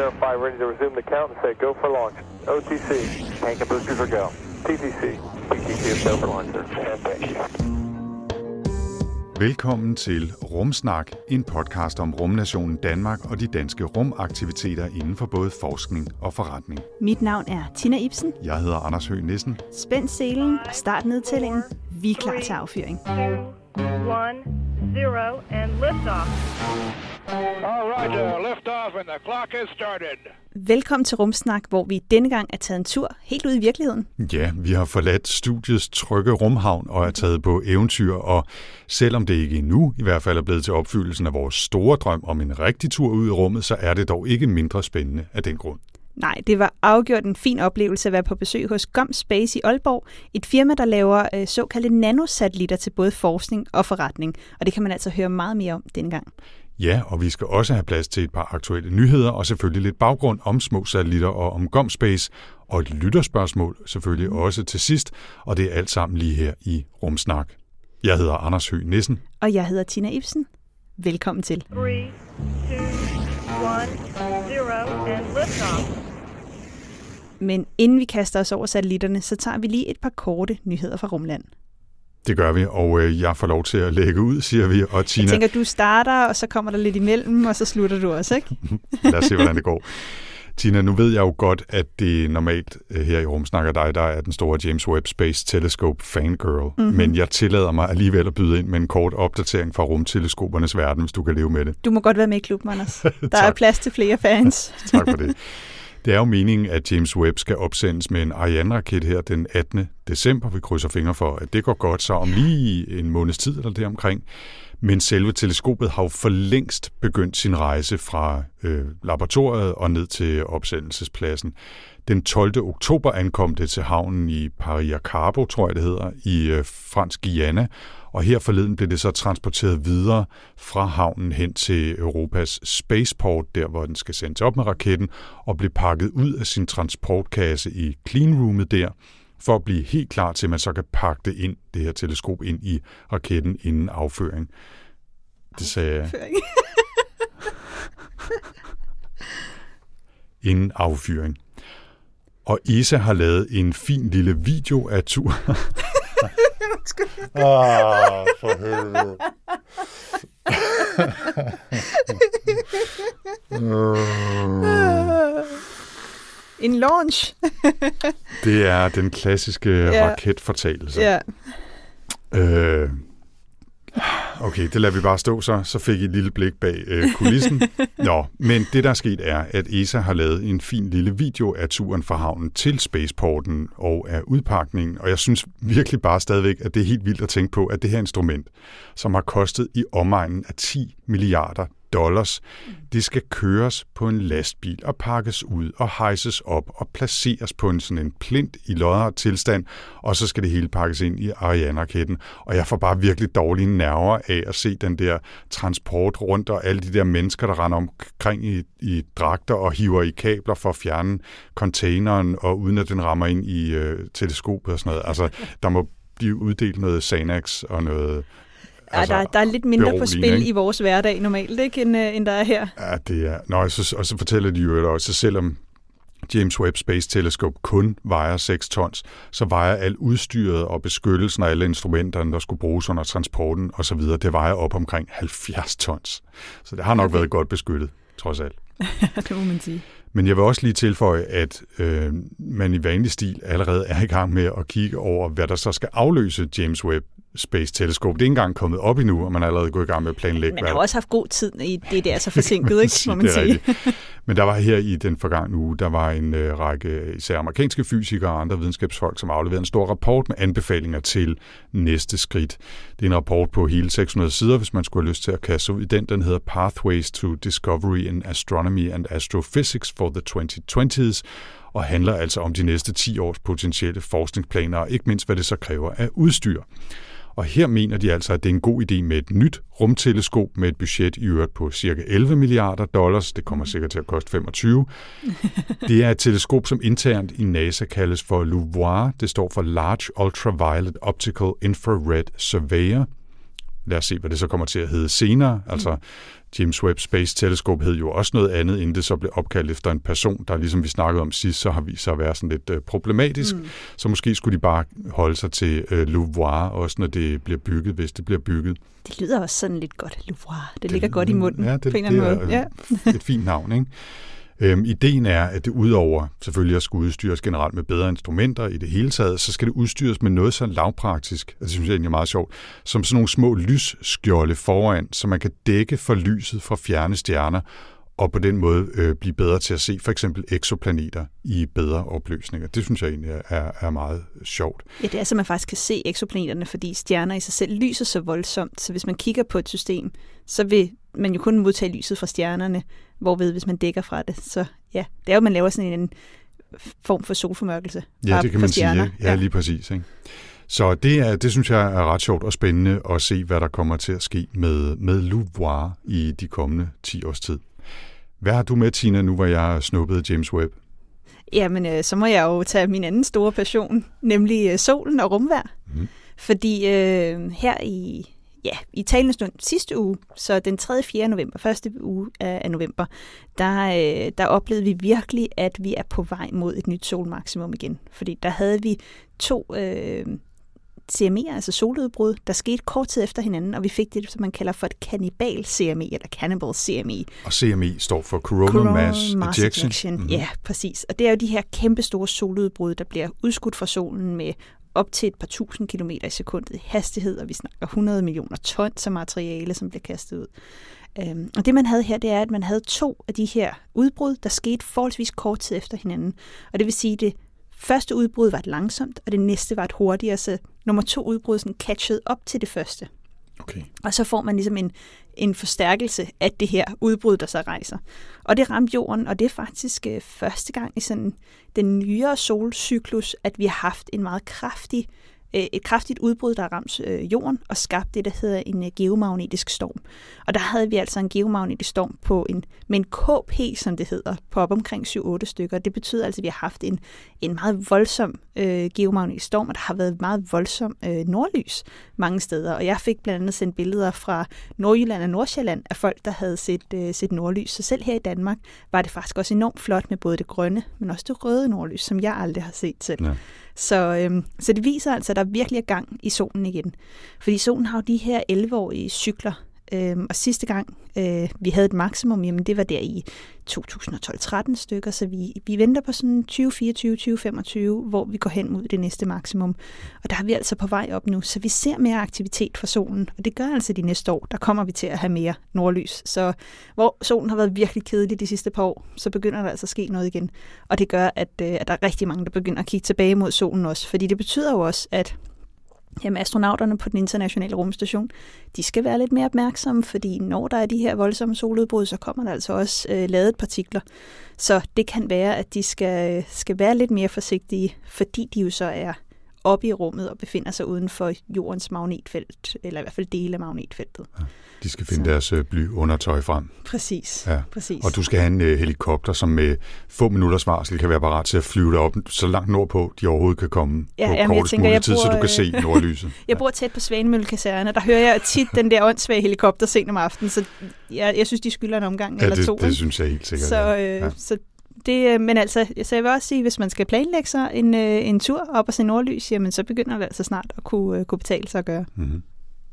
Verify ready to resume the count and say go for launch. OTC, tank and boosters are go. TTC, PTC go for launch, sir. And thank you. Velkommen til Rumsnak, en podcast om rumnationen Danmark og de danske rumaktiviteter inden for både forskning og forretning. Mit navn er Tina Ibsen. Jeg hedder Anders Høgh Nissen. Spænd selen og start nedtællingen. Vi er klar til affyring and All right, uh, and the clock has started. Velkommen til Rumsnak, hvor vi denne gang er taget en tur helt ud i virkeligheden. Ja, vi har forladt studiets trygge rumhavn og er taget på eventyr, og selvom det ikke endnu i hvert fald er blevet til opfyldelsen af vores store drøm om en rigtig tur ud i rummet, så er det dog ikke mindre spændende af den grund. Nej, det var afgjort en fin oplevelse at være på besøg hos GOM Space i Aalborg, et firma, der laver øh, såkaldte nanosatellitter til både forskning og forretning. Og det kan man altså høre meget mere om denne gang. Ja, og vi skal også have plads til et par aktuelle nyheder og selvfølgelig lidt baggrund om små satellitter og om GOM-space og et lytterspørgsmål selvfølgelig også til sidst, og det er alt sammen lige her i Rumsnak. Jeg hedder Anders Høgh Nissen. Og jeg hedder Tina Ibsen. Velkommen til. Three, two, and Men inden vi kaster os over satellitterne, så tager vi lige et par korte nyheder fra rumland. Det gør vi, og øh, jeg får lov til at lægge ud, siger vi. Og Tina... Jeg tænker, du starter, og så kommer der lidt imellem, og så slutter du også, ikke? Lad os se, hvordan det går. Tina, nu ved jeg jo godt, at det normalt øh, her i Rum snakker dig, der er den store James Webb Space Telescope fangirl, mm-hmm. men jeg tillader mig alligevel at byde ind med en kort opdatering fra rumteleskopernes verden, hvis du kan leve med det. Du må godt være med i klubben, Anders. Der er plads til flere fans. tak for det. Det er jo meningen, at James Webb skal opsendes med en Ariane-raket her den 18. december. Vi krydser fingre for, at det går godt, så om lige en måneds tid eller deromkring. Men selve teleskopet har jo for længst begyndt sin rejse fra øh, laboratoriet og ned til opsendelsespladsen. Den 12. oktober ankom det til havnen i Paria Carbo, tror jeg det hedder, i øh, fransk Guyana, og her forleden blev det så transporteret videre fra havnen hen til Europas spaceport, der hvor den skal sendes op med raketten, og blev pakket ud af sin transportkasse i cleanroomet der, for at blive helt klar til, at man så kan pakke det ind, det her teleskop ind i raketten inden afføring. Det sagde jeg. inden affyring. Og Isa har lavet en fin lille video af turen. Åh, for helvede. en launch. det er den klassiske ja. raketfortalelse. Ja. Øh, Okay, det lader vi bare stå så. Så fik I et lille blik bag øh, kulissen. Nå, men det der er sket er, at ESA har lavet en fin lille video af turen fra havnen til spaceporten og af udpakningen, og jeg synes virkelig bare stadigvæk, at det er helt vildt at tænke på, at det her instrument, som har kostet i omegnen af 10 milliarder dollars. De skal køres på en lastbil og pakkes ud og hejses op og placeres på en sådan en plint i lodret tilstand, og så skal det hele pakkes ind i Ariane-raketten. Og jeg får bare virkelig dårlige nerver af at se den der transport rundt og alle de der mennesker, der render omkring i, i dragter og hiver i kabler for at fjerne containeren, og uden at den rammer ind i øh, teleskopet og sådan noget. Altså, der må blive uddelt noget Xanax og noget Altså, der, der er lidt mindre på spil ikke? i vores hverdag normalt, ikke, end, øh, end der er her. Ja, det er. Nå, og så, og så fortæller de jo også, selvom James Webb Space Telescope kun vejer 6 tons, så vejer alt udstyret og beskyttelsen og alle instrumenterne, der skulle bruges under transporten osv., det vejer op omkring 70 tons. Så det har nok okay. været godt beskyttet, trods alt. det må man sige. Men jeg vil også lige tilføje, at øh, man i vanlig stil allerede er i gang med at kigge over, hvad der så skal afløse James Webb Space Telescope. Det er ikke engang kommet op endnu, og man er allerede gået i gang med at planlægge. Man har hvad... også haft god tid i det, der er så forsinket, ikke, må man sige. Men der var her i den forgangne uge, der var en øh, række især amerikanske fysikere og andre videnskabsfolk, som afleverede en stor rapport med anbefalinger til næste skridt. Det er en rapport på hele 600 sider, hvis man skulle have lyst til at kaste ud i den. Den hedder Pathways to Discovery in Astronomy and Astrophysics for the 2020s, og handler altså om de næste 10 års potentielle forskningsplaner, og ikke mindst hvad det så kræver af udstyr og her mener de altså, at det er en god idé med et nyt rumteleskop med et budget i øvrigt på cirka 11 milliarder dollars. Det kommer mm. sikkert til at koste 25. Det er et teleskop, som internt i NASA kaldes for LUVOIR. Det står for Large Ultraviolet Optical Infrared Surveyor. Lad os se, hvad det så kommer til at hedde senere. Altså, mm. James Webb Space Telescope hed jo også noget andet, inden det så blev opkaldt efter en person, der ligesom vi snakkede om sidst, så har vist sig at være sådan lidt øh, problematisk. Mm. Så måske skulle de bare holde sig til øh, også når det bliver bygget, hvis det bliver bygget. Det lyder også sådan lidt godt, Louvre. Det, det ligger godt i munden ja, det, på en eller anden måde. Ja. et fint navn, ikke? Øhm, ideen er, at det udover selvfølgelig at skulle udstyres generelt med bedre instrumenter i det hele taget, så skal det udstyres med noget så lavpraktisk, altså det synes jeg egentlig er meget sjovt, som sådan nogle små lysskjolde foran, så man kan dække for lyset fra fjerne stjerner, og på den måde øh, blive bedre til at se for eksempel eksoplaneter i bedre opløsninger. Det synes jeg egentlig er, er meget sjovt. Ja, det er, så man faktisk kan se eksoplaneterne, fordi stjerner i sig selv lyser så voldsomt, så hvis man kigger på et system, så vil man jo kun modtage lyset fra stjernerne, hvorved hvis man dækker fra det. Så ja, det er jo, man laver sådan en form for solformørkelse. Ja, det kan man sige. Ja, ja, lige præcis. Ikke? Så det, er, det synes jeg er ret sjovt og spændende at se, hvad der kommer til at ske med, med Louvre i de kommende 10 års tid. Hvad har du med, Tina, nu hvor jeg snuppede James Webb? Jamen, øh, så må jeg jo tage min anden store passion, nemlig øh, solen og rumvær. Mm. Fordi øh, her i ja, i talende stund sidste uge, så den 3. 4. november, første uge af november, der, øh, der oplevede vi virkelig, at vi er på vej mod et nyt solmaksimum igen. Fordi der havde vi to øh, CME'er, altså soludbrud, der skete kort tid efter hinanden, og vi fik det, som man kalder for et cannibal CME, eller cannibal CME. Og CME står for Corona, corona Mass, mass Ejection. ejection. Mm-hmm. Ja, mhm. præcis. Og det er jo de her kæmpe store soludbrud, der bliver udskudt fra solen med op til et par tusind kilometer i sekundet i hastighed, og vi snakker 100 millioner tons som materiale, som bliver kastet ud. Øhm, og det man havde her, det er, at man havde to af de her udbrud, der skete forholdsvis kort tid efter hinanden. Og det vil sige, at det første udbrud var et langsomt, og det næste var et hurtigere, så nummer to udbrud sådan catchede op til det første. Okay. Og så får man ligesom en en forstærkelse af det her udbrud, der så rejser. Og det ramte jorden, og det er faktisk øh, første gang i sådan den nyere solcyklus, at vi har haft en meget kraftig Øh, et kraftigt udbrud, der ramte øh, jorden og skabte det, der hedder en øh, geomagnetisk storm. Og der havde vi altså en geomagnetisk storm på en, med en KP, som det hedder, på op omkring 7-8 stykker. Det betyder altså, at vi har haft en, en meget voldsom øh, geomagnetisk storm, og der har været meget voldsom øh, nordlys mange steder. Og jeg fik blandt andet sendt billeder fra Nordjylland og Nordsjælland af folk, der havde set, øh, set nordlys. Så selv her i Danmark var det faktisk også enormt flot med både det grønne, men også det røde nordlys, som jeg aldrig har set selv. Ja. Så, øhm, så det viser altså, at der virkelig er gang i solen igen. Fordi solen har jo de her 11-årige cykler, Øhm, og sidste gang, øh, vi havde et maksimum, jamen det var der i 2012-13 stykker, så vi, vi venter på sådan 2024-2025, hvor vi går hen mod det næste maksimum. Og der er vi altså på vej op nu, så vi ser mere aktivitet fra solen, og det gør altså de næste år, der kommer vi til at have mere nordlys. Så hvor solen har været virkelig kedelig de sidste par år, så begynder der altså at ske noget igen. Og det gør, at, øh, at der er rigtig mange, der begynder at kigge tilbage mod solen også, fordi det betyder jo også, at Jamen, astronauterne på den internationale rumstation, de skal være lidt mere opmærksomme, fordi når der er de her voldsomme soludbrud, så kommer der altså også øh, ladet partikler. Så det kan være, at de skal, øh, skal være lidt mere forsigtige, fordi de jo så er oppe i rummet og befinder sig uden for jordens magnetfelt, eller i hvert fald dele af magnetfeltet. Ja. De skal finde så. deres øh, bly undertøj frem. Præcis. Ja. Præcis. Og du skal have en øh, helikopter, som med få minutters varsel kan være parat til at flyve dig op så langt nordpå, de overhovedet kan komme ja, på jamen, kortest tænker, mulig tid, bor, så du kan se øh, nordlyset. jeg bor tæt på Svanemølle Kaserne, og der hører jeg tit den der åndssvage helikopter sent om aftenen, så jeg, jeg synes, de skylder en omgang ja, eller det, to. det synes jeg helt sikkert. Så, øh, ja. så det, øh, men altså, så jeg vil også sige, hvis man skal planlægge sig en, en tur op og se nordlys, jamen så begynder det altså snart at kunne, kunne betale sig at gøre. Mm-hmm.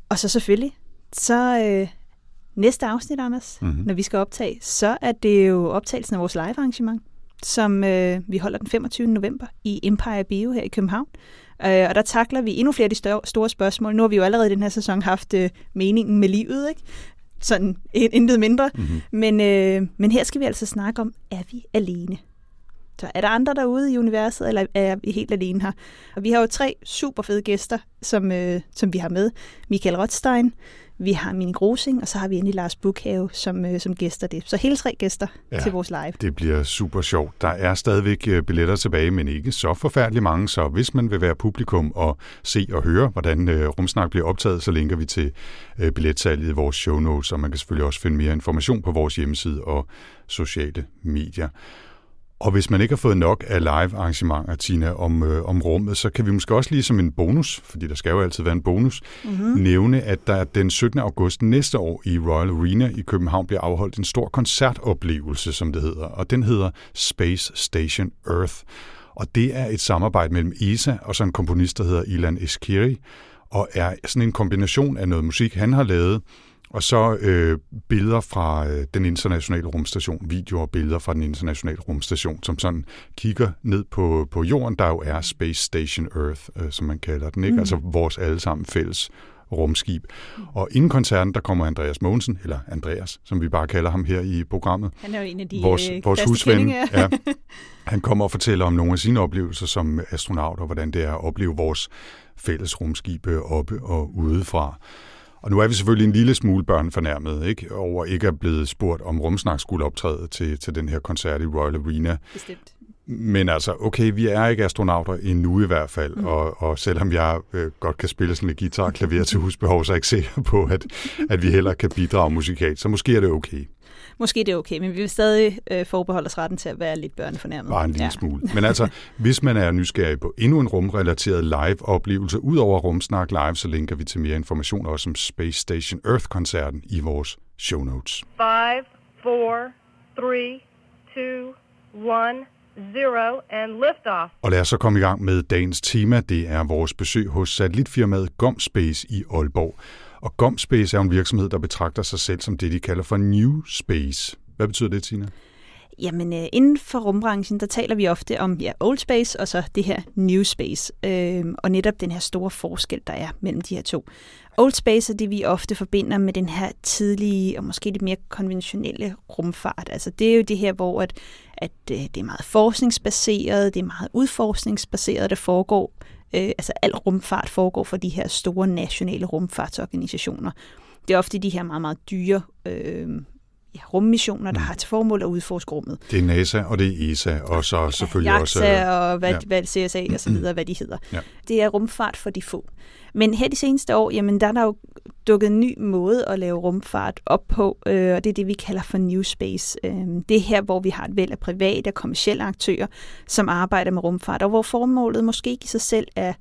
Og så selvfølgelig så øh, næste afsnit, Anders, mm-hmm. når vi skal optage, så er det jo optagelsen af vores live-arrangement, som øh, vi holder den 25. november i Empire Bio her i København. Øh, og der takler vi endnu flere af de større, store spørgsmål. Nu har vi jo allerede i den her sæson haft øh, meningen med livet, ikke? Sådan intet mindre. Mm-hmm. Men, øh, men her skal vi altså snakke om, er vi alene? Så er der andre derude i universet, eller er vi helt alene her? Og vi har jo tre super fede gæster, som, øh, som vi har med. Michael Rothstein, vi har Mini Grosing, og så har vi endelig Lars Bukhave som, øh, som gæster det. Så hele tre gæster ja, til vores live. Det bliver super sjovt. Der er stadigvæk øh, billetter tilbage, men ikke så forfærdeligt mange, så hvis man vil være publikum og se og høre, hvordan øh, Rumsnak bliver optaget, så linker vi til øh, billetsalget i vores show notes, og man kan selvfølgelig også finde mere information på vores hjemmeside og sociale medier. Og hvis man ikke har fået nok af live-arrangementer, Tina, om, øh, om rummet, så kan vi måske også lige som en bonus, fordi der skal jo altid være en bonus, mm-hmm. nævne, at der den 17. august næste år i Royal Arena i København bliver afholdt en stor koncertoplevelse, som det hedder, og den hedder Space Station Earth. Og det er et samarbejde mellem ESA og så en komponist, der hedder Ilan Eskiri, og er sådan en kombination af noget musik, han har lavet, og så øh, billeder fra øh, den internationale rumstation, videoer og billeder fra den internationale rumstation, som sådan kigger ned på, på jorden, der jo er Space Station Earth, øh, som man kalder den, ikke? Mm. altså vores sammen fælles rumskib. Og inden koncerten, der kommer Andreas Mogensen, eller Andreas, som vi bare kalder ham her i programmet. Han er jo en af de vores, øh, vores husven. ja. Han kommer og fortæller om nogle af sine oplevelser som astronaut, og hvordan det er at opleve vores fælles rumskibe oppe og udefra. Og nu er vi selvfølgelig en lille smule børn fornærmet, ikke? Over ikke at blevet spurgt, om Rumsnak skulle optræde til, til den her koncert i Royal Arena. Bestemt. Men altså, okay, vi er ikke astronauter endnu i hvert fald, mm. og, og selvom jeg øh, godt kan spille sådan lidt guitar og klaver til husbehov, så er jeg ikke sikker på, at, at vi heller kan bidrage musikalt. Så måske er det okay måske det er okay, men vi vil stadig øh, forbeholde os retten til at være lidt børnefornærmet. Bare en lille ja. smule. Men altså, hvis man er nysgerrig på endnu en rumrelateret live-oplevelse, ud over Rumsnak Live, så linker vi til mere information også om Space Station Earth-koncerten i vores show notes. 5, 4, 3, 2, 1... Zero and lift off. Og lad os så komme i gang med dagens tema. Det er vores besøg hos satellitfirmaet GomSpace i Aalborg. Og GomSpace er en virksomhed, der betragter sig selv som det, de kalder for New Space. Hvad betyder det, Tina? Jamen, øh, inden for rumbranchen, der taler vi ofte om ja, old space og så det her new space. Øhm, og netop den her store forskel, der er mellem de her to. Old space er det, vi ofte forbinder med den her tidlige og måske lidt mere konventionelle rumfart. Altså, det er jo det her, hvor at, at øh, det er meget forskningsbaseret, det er meget udforskningsbaseret, der foregår Øh, altså al rumfart foregår for de her store nationale rumfartsorganisationer. Det er ofte de her meget, meget dyre øh, ja, rummissioner, der mm. har til formål at udforske rummet. Det er NASA, og det er ESA, og så ja, selvfølgelig JAXA også... JAXA øh, og hvad, ja. hvad CSA og så videre, hvad de hedder. Ja. Det er rumfart for de få. Men her de seneste år, jamen, der er der jo dukket en ny måde at lave rumfart op på, øh, og det er det, vi kalder for New Space. Øh, det er her, hvor vi har et væld af private og kommersielle aktører, som arbejder med rumfart, og hvor formålet måske ikke i sig selv er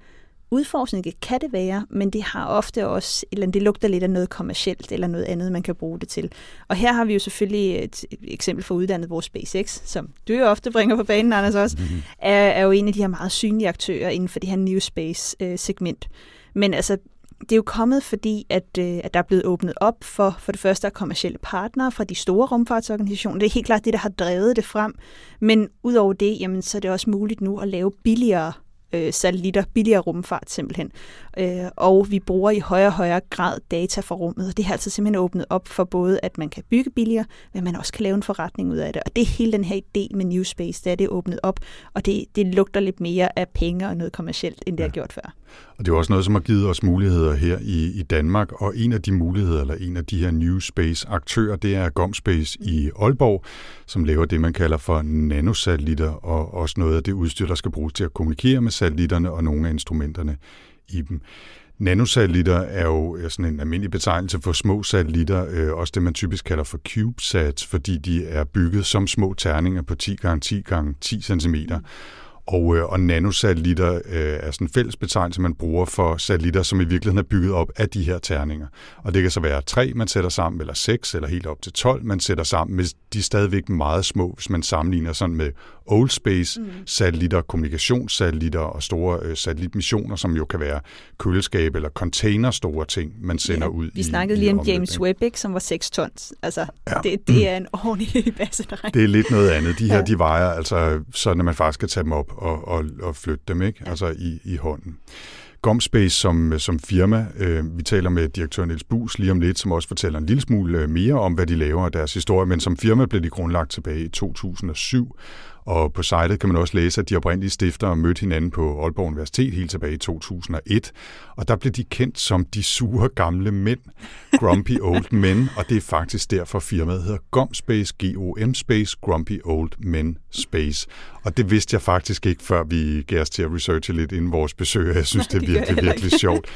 udforskning, kan det være, men det har ofte også, eller det lugter lidt af noget kommercielt eller noget andet, man kan bruge det til. Og her har vi jo selvfølgelig et eksempel for uddannet vores SpaceX, som du jo ofte bringer på banen, Anders også, mm-hmm. er, er jo en af de her meget synlige aktører inden for det her New Space-segment. Øh, men altså, det er jo kommet, fordi at, øh, at der er blevet åbnet op for, for det første, kommersielle partnere fra de store rumfartsorganisationer. Det er helt klart det, der har drevet det frem. Men udover det, jamen, så er det også muligt nu at lave billigere øh, satellitter, billigere rumfart simpelthen. Øh, og vi bruger i højere og højere grad data fra rummet, og det har altså simpelthen åbnet op for både, at man kan bygge billigere, men man også kan lave en forretning ud af det. Og det er hele den her idé med New Space, der er det åbnet op, og det, det lugter lidt mere af penge og noget kommercielt, end det ja. har gjort før. Og det er også noget, som har givet os muligheder her i, i Danmark, og en af de muligheder, eller en af de her new space-aktører, det er GomSpace i Aalborg, som laver det, man kalder for nanosatellitter, og også noget af det udstyr, der skal bruges til at kommunikere med satellitterne og nogle af instrumenterne i dem. Nanosatellitter er jo sådan en almindelig betegnelse for små satellitter, øh, også det man typisk kalder for CubeSats, fordi de er bygget som små terninger på 10 x 10 x 10 cm. Og, øh, og nanosatellitter øh, er sådan en fælles betegnelse, man bruger for satellitter, som i virkeligheden er bygget op af de her terninger. Og det kan så være tre, man sætter sammen, eller seks, eller helt op til 12, man sætter sammen, men de er stadigvæk meget små, hvis man sammenligner sådan med old space-satellitter, mm. kommunikationssatellitter og store øh, satellitmissioner, som jo kan være køleskab eller container store ting, man sender ja, ud vi i, snakkede i lige om James Webb, som var 6 tons. Altså, ja. det, det mm. er en ordentlig basse, Det er lidt noget andet. De her, ja. de vejer, altså, så når man faktisk skal tage dem op og, og, og flytte dem, ikke? Ja. altså i, i hånden. Gomspace som, som firma, øh, vi taler med direktør Niels Bus lige om lidt, som også fortæller en lille smule øh, mere om, hvad de laver og deres historie, men som firma blev de grundlagt tilbage i 2007, og på sitet kan man også læse, at de oprindelige stiftere mødte hinanden på Aalborg Universitet helt tilbage i 2001, og der blev de kendt som de sure gamle mænd, Grumpy Old Men, og det er faktisk derfor firmaet hedder GOMSpace, GOM Space, Grumpy Old Men Space. Og det vidste jeg faktisk ikke, før vi gav os til at researche lidt inden vores besøg, jeg synes, det er virkelig, virkelig sjovt.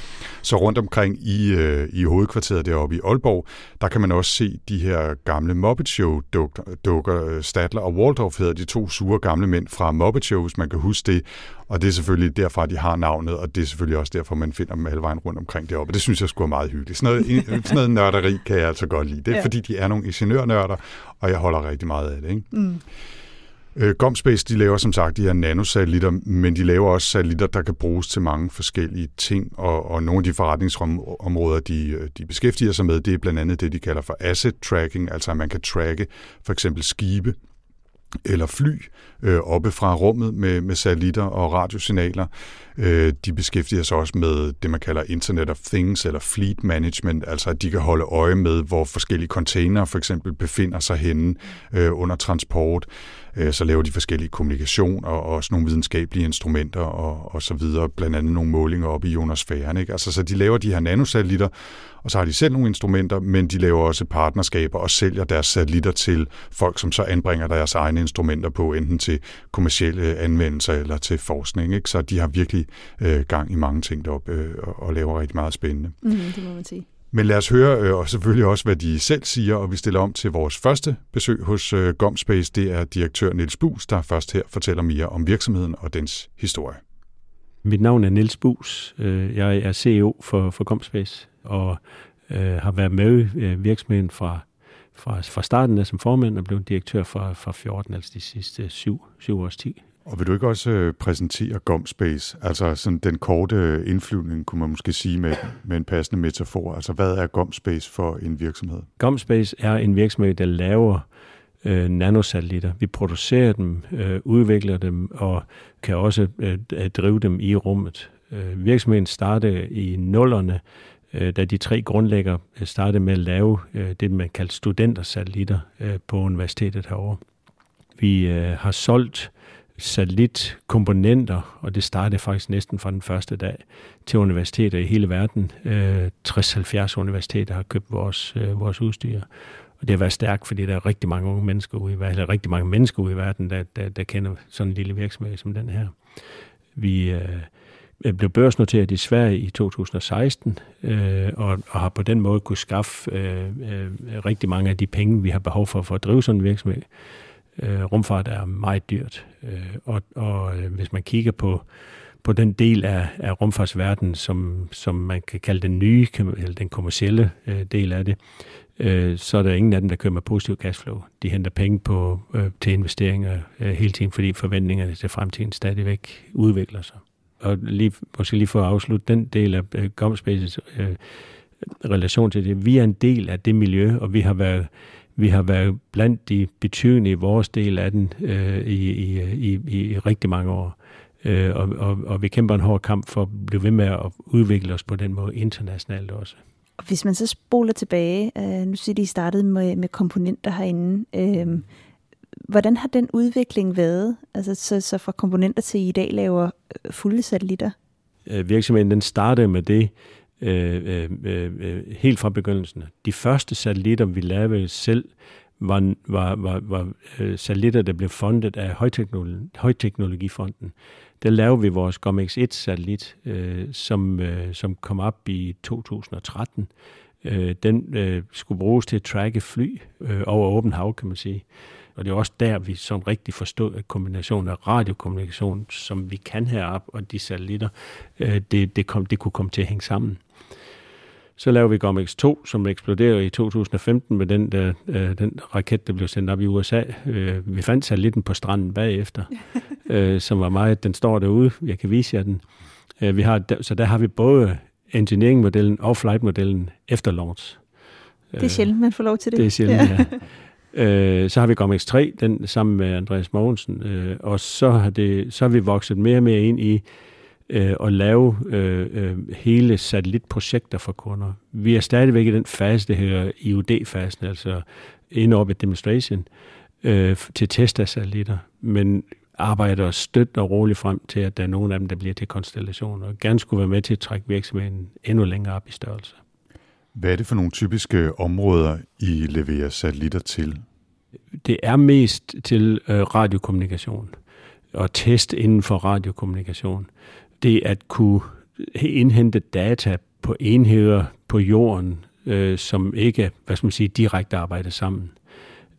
Så rundt omkring i, øh, i hovedkvarteret deroppe i Aalborg, der kan man også se de her gamle Muppet Show-dukker, øh, Statler og Waldorf hedder de to sure gamle mænd fra Muppet Show, hvis man kan huske det. Og det er selvfølgelig derfra, de har navnet, og det er selvfølgelig også derfor, man finder dem alle vejen rundt omkring deroppe. Og det synes jeg skulle være meget hyggeligt. Sådan noget, sådan noget nørderi kan jeg altså godt lide. Det er, ja. fordi de er nogle ingeniørnørder, og jeg holder rigtig meget af det. Ikke? Mm. Øh, Gomspace, de laver som sagt de her nanosatellitter, men de laver også satellitter, der kan bruges til mange forskellige ting, og, og nogle af de forretningsområder, de, de beskæftiger sig med, det er blandt andet det, de kalder for asset tracking, altså at man kan tracke for eksempel skibe, eller fly øh, oppe fra rummet med, med satellitter og radiosignaler. Øh, de beskæftiger sig også med det, man kalder Internet of Things eller Fleet Management, altså at de kan holde øje med, hvor forskellige container for eksempel befinder sig henne øh, under transport øh, så laver de forskellige kommunikation og også nogle videnskabelige instrumenter og, og så videre, blandt andet nogle målinger op i ionosfæren. Ikke? Altså, så de laver de her nanosatellitter, og så har de selv nogle instrumenter, men de laver også partnerskaber og sælger deres satellitter til folk, som så anbringer deres egne instrumenter på, enten til kommersielle anvendelser eller til forskning. Ikke? Så de har virkelig øh, gang i mange ting deroppe øh, og, og laver rigtig meget spændende. Mm, det må man sige. Men lad os høre øh, og selvfølgelig også, hvad de selv siger, og vi stiller om til vores første besøg hos øh, Gomspace. Det er direktør Niels Bus, der først her fortæller mere om virksomheden og dens historie. Mit navn er Niels Bus. Øh, jeg er CEO for, for Gomspace og øh, har været med i øh, virksomheden fra, fra, fra starten af som formand og blev direktør fra, fra 14, altså de sidste syv, syv års tid. Og vil du ikke også øh, præsentere GomSpace? Altså sådan den korte øh, indflyvning, kunne man måske sige med, med en passende metafor. Altså hvad er GomSpace for en virksomhed? GomSpace er en virksomhed, der laver øh, nanosatellitter. Vi producerer dem, øh, udvikler dem og kan også øh, drive dem i rummet. Øh, virksomheden startede i nullerne, øh, da de tre grundlæggere øh, startede med at lave øh, det, man kaldte studentersatellitter øh, på universitetet herovre. Vi øh, har solgt satellitkomponenter, og det startede faktisk næsten fra den første dag, til universiteter i hele verden. Øh, 60-70 universiteter har købt vores, øh, vores udstyr. Og det har været stærkt, fordi der er rigtig mange unge mennesker ude i verden, eller rigtig mange mennesker ude i verden, der, der, der kender sådan en lille virksomhed som den her. Vi øh, øh blev børsnoteret i Sverige i 2016, øh, og, og har på den måde kunne skaffe øh, øh, rigtig mange af de penge, vi har behov for for at drive sådan en virksomhed. Øh, rumfart er meget dyrt, øh, og, og øh, hvis man kigger på på den del af, af rumfartsverdenen, som, som man kan kalde den nye, eller den kommercielle øh, del af det, øh, så er der ingen af dem, der kører med positiv cashflow. De henter penge på, øh, til investeringer øh, hele tiden, fordi forventningerne til fremtiden stadigvæk udvikler sig. Og lige, måske lige for at afslutte den del af øh, Gomspaces øh, relation til det. Vi er en del af det miljø, og vi har været vi har været blandt de betydende i vores del af den øh, i, i, i, i rigtig mange år. Øh, og, og, og vi kæmper en hård kamp for at blive ved med at udvikle os på den måde internationalt også. Og hvis man så spoler tilbage, øh, nu siger de, I startede med, med komponenter herinde. Øh, hvordan har den udvikling været? Altså, så, så fra komponenter til I i dag laver øh, fulde satellitter? Øh, virksomheden den startede med det, Øh øh, øh, øh, helt fra begyndelsen. De første satellitter, vi lavede selv, var, var, var, var øh, satellitter, der blev fundet af Højteknologi, Højteknologifonden. Der lavede vi vores GOMX-1-satellit, øh, som, øh, som kom op i 2013. Øh, den øh, skulle bruges til at tracke fly øh, over åben hav, kan man sige. Øh, og det er også der, vi sådan rigtig forstod, at kombinationen af radiokommunikation, som vi kan heroppe, og de satellitter, øh, det, det, kom, det kunne komme til at hænge sammen. Så laver vi GOMX-2, som eksploderede i 2015 med den, der, øh, den raket, der blev sendt op i USA. Øh, vi fandt satellitten på stranden bagefter, øh, som var meget, den står derude, jeg kan vise jer den. Øh, vi har, så der har vi både engineering-modellen og flight-modellen efter launch. Det er øh, sjældent, man får lov til det. Det er sjældent, ja. Øh, så har vi Comics 3, den sammen med Andreas Mogensen, øh, og så har, det, så har vi vokset mere og mere ind i øh, at lave øh, øh, hele satellitprojekter for kunder. Vi er stadigvæk i den fase, det hedder IUD-fasen, altså op i demonstration, øh, til test af satellitter, men arbejder støt og roligt frem til, at der er nogle af dem, der bliver til konstellationer, og gerne skulle være med til at trække virksomheden endnu længere op i størrelse. Hvad er det for nogle typiske områder, I leverer satellitter til? Det er mest til øh, radiokommunikation og test inden for radiokommunikation. Det at kunne indhente data på enheder på jorden, øh, som ikke hvad skal man sige, direkte arbejder sammen.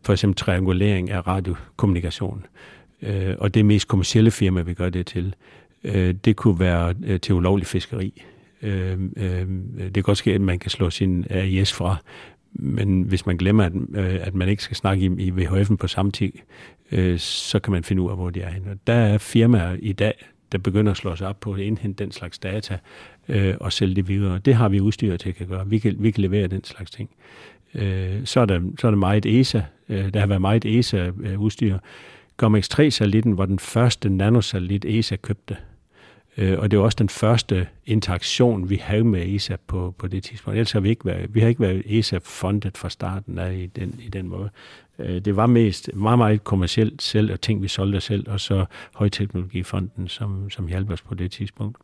For eksempel triangulering af radiokommunikation. Øh, og det mest kommercielle firma, vi gør det til, det kunne være til ulovlig fiskeri. Øh, øh, det kan godt ske, at man kan slå sin øh, AIS fra, men hvis man glemmer, at, øh, at man ikke skal snakke i, i VHF'en på samme tid, øh, så kan man finde ud af, hvor de er henne. der er firmaer i dag, der begynder at slå sig op på at indhente den slags data øh, og sælge det videre. Det har vi udstyr til at gøre. Vi kan, vi kan levere den slags ting. Øh, så, er der, så er der meget ESA. Øh, der har været meget ESA-udstyr. Øh, GOMX 3 satelliten var den første nanosatellit, ESA købte. Øh, og det var også den første interaktion, vi havde med ESAP på, på det tidspunkt. Ellers har vi ikke været, vi har ikke været ESAP-fundet fra starten af i den, i den måde. Øh, det var mest meget, meget kommercielt selv, og ting vi solgte selv, og så Højteknologifonden, som, som hjalp os på det tidspunkt.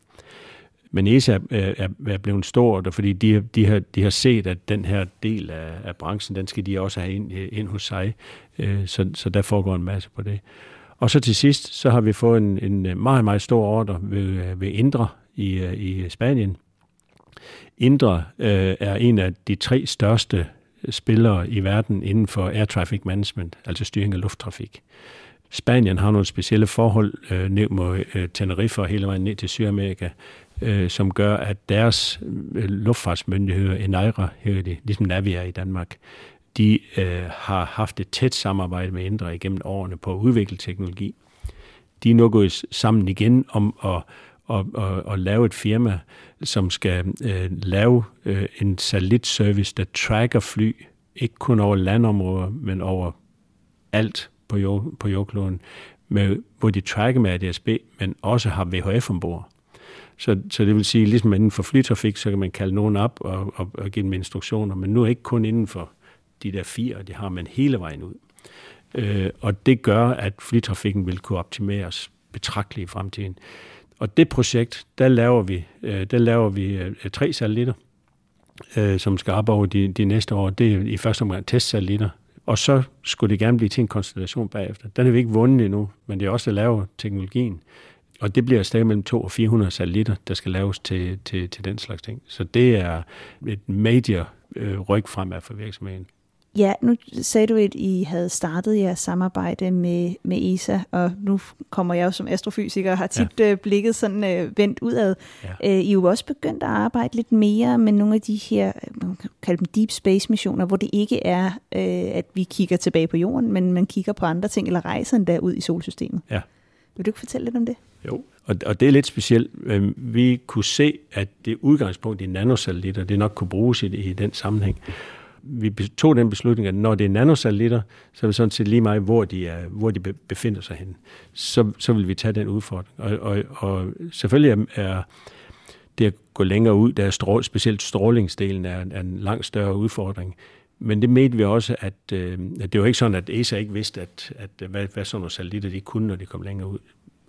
Men ESA øh, er, er, blevet stort, og fordi de, de, har, de har set, at den her del af, af branchen, den skal de også have ind, ind hos sig. Øh, så, så der foregår en masse på det. Og så til sidst, så har vi fået en, en øh, meget, meget stor ordre ved, øh, ved Indre i, øh, i Spanien. Indre øh, er en af de tre største spillere i verden inden for air traffic management, altså styring af lufttrafik. Spanien har nogle specielle forhold øh, ned mod øh, Tenerife og hele vejen ned til Sydamerika, øh, som gør, at deres øh, luftfartsmyndigheder, ENAIRA, hedder det, ligesom Navia i Danmark, de øh, har haft et tæt samarbejde med Indre igennem årene på at udvikle teknologi. De er nu gået sammen igen om at at, at, at lave et firma, som skal øh, lave øh, en satellitservice, der tracker fly, ikke kun over landområder, men over alt på, jord, på jordkloden, med, hvor de tracker med ADSB, men også har VHF ombord. Så, så det vil sige, ligesom inden for flytrafik, så kan man kalde nogen op og, og, og give dem instruktioner, men nu ikke kun inden for de der fire, det har man hele vejen ud. Øh, og det gør, at flytrafikken vil kunne optimeres betragteligt i fremtiden. Og det projekt, der laver vi, øh, der laver vi øh, tre satellitter, øh, som skal arbejde over de, de næste år. Det er i første omgang testsatellitter, og så skulle det gerne blive til en konstellation bagefter. Den er vi ikke vundet endnu, men det er også at lave teknologien. Og det bliver stadig mellem 200 og 400 satellitter, der skal laves til, til, til den slags ting. Så det er et major øh, ryg fremad for virksomheden. Ja, nu sagde du, at I havde startet jeres samarbejde med, med ESA, og nu kommer jeg jo som astrofysiker og har tit ja. Øh, blikket sådan øh, vendt udad. Ja. Øh, I er jo også begyndt at arbejde lidt mere med nogle af de her, øh, man kan kalde dem deep space missioner, hvor det ikke er, øh, at vi kigger tilbage på jorden, men man kigger på andre ting, eller rejser endda ud i solsystemet. Ja. Vil du ikke fortælle lidt om det? Jo, og, og det er lidt specielt. Øhm, vi kunne se, at det udgangspunkt i nanosatellitter, det nok kunne bruges i, i den sammenhæng vi tog den beslutning, at når det er nanosatellitter, så er det sådan set lige meget, hvor de, er, hvor de befinder sig henne. Så, så vil vi tage den udfordring. Og, og, og selvfølgelig er, det at gå længere ud, der er strå, specielt strålingsdelen, er, er en langt større udfordring. Men det mente vi også, at, øh, at det var ikke sådan, at ESA ikke vidste, at, at hvad, hvad sådan nogle satellitter de kunne, når de kom længere ud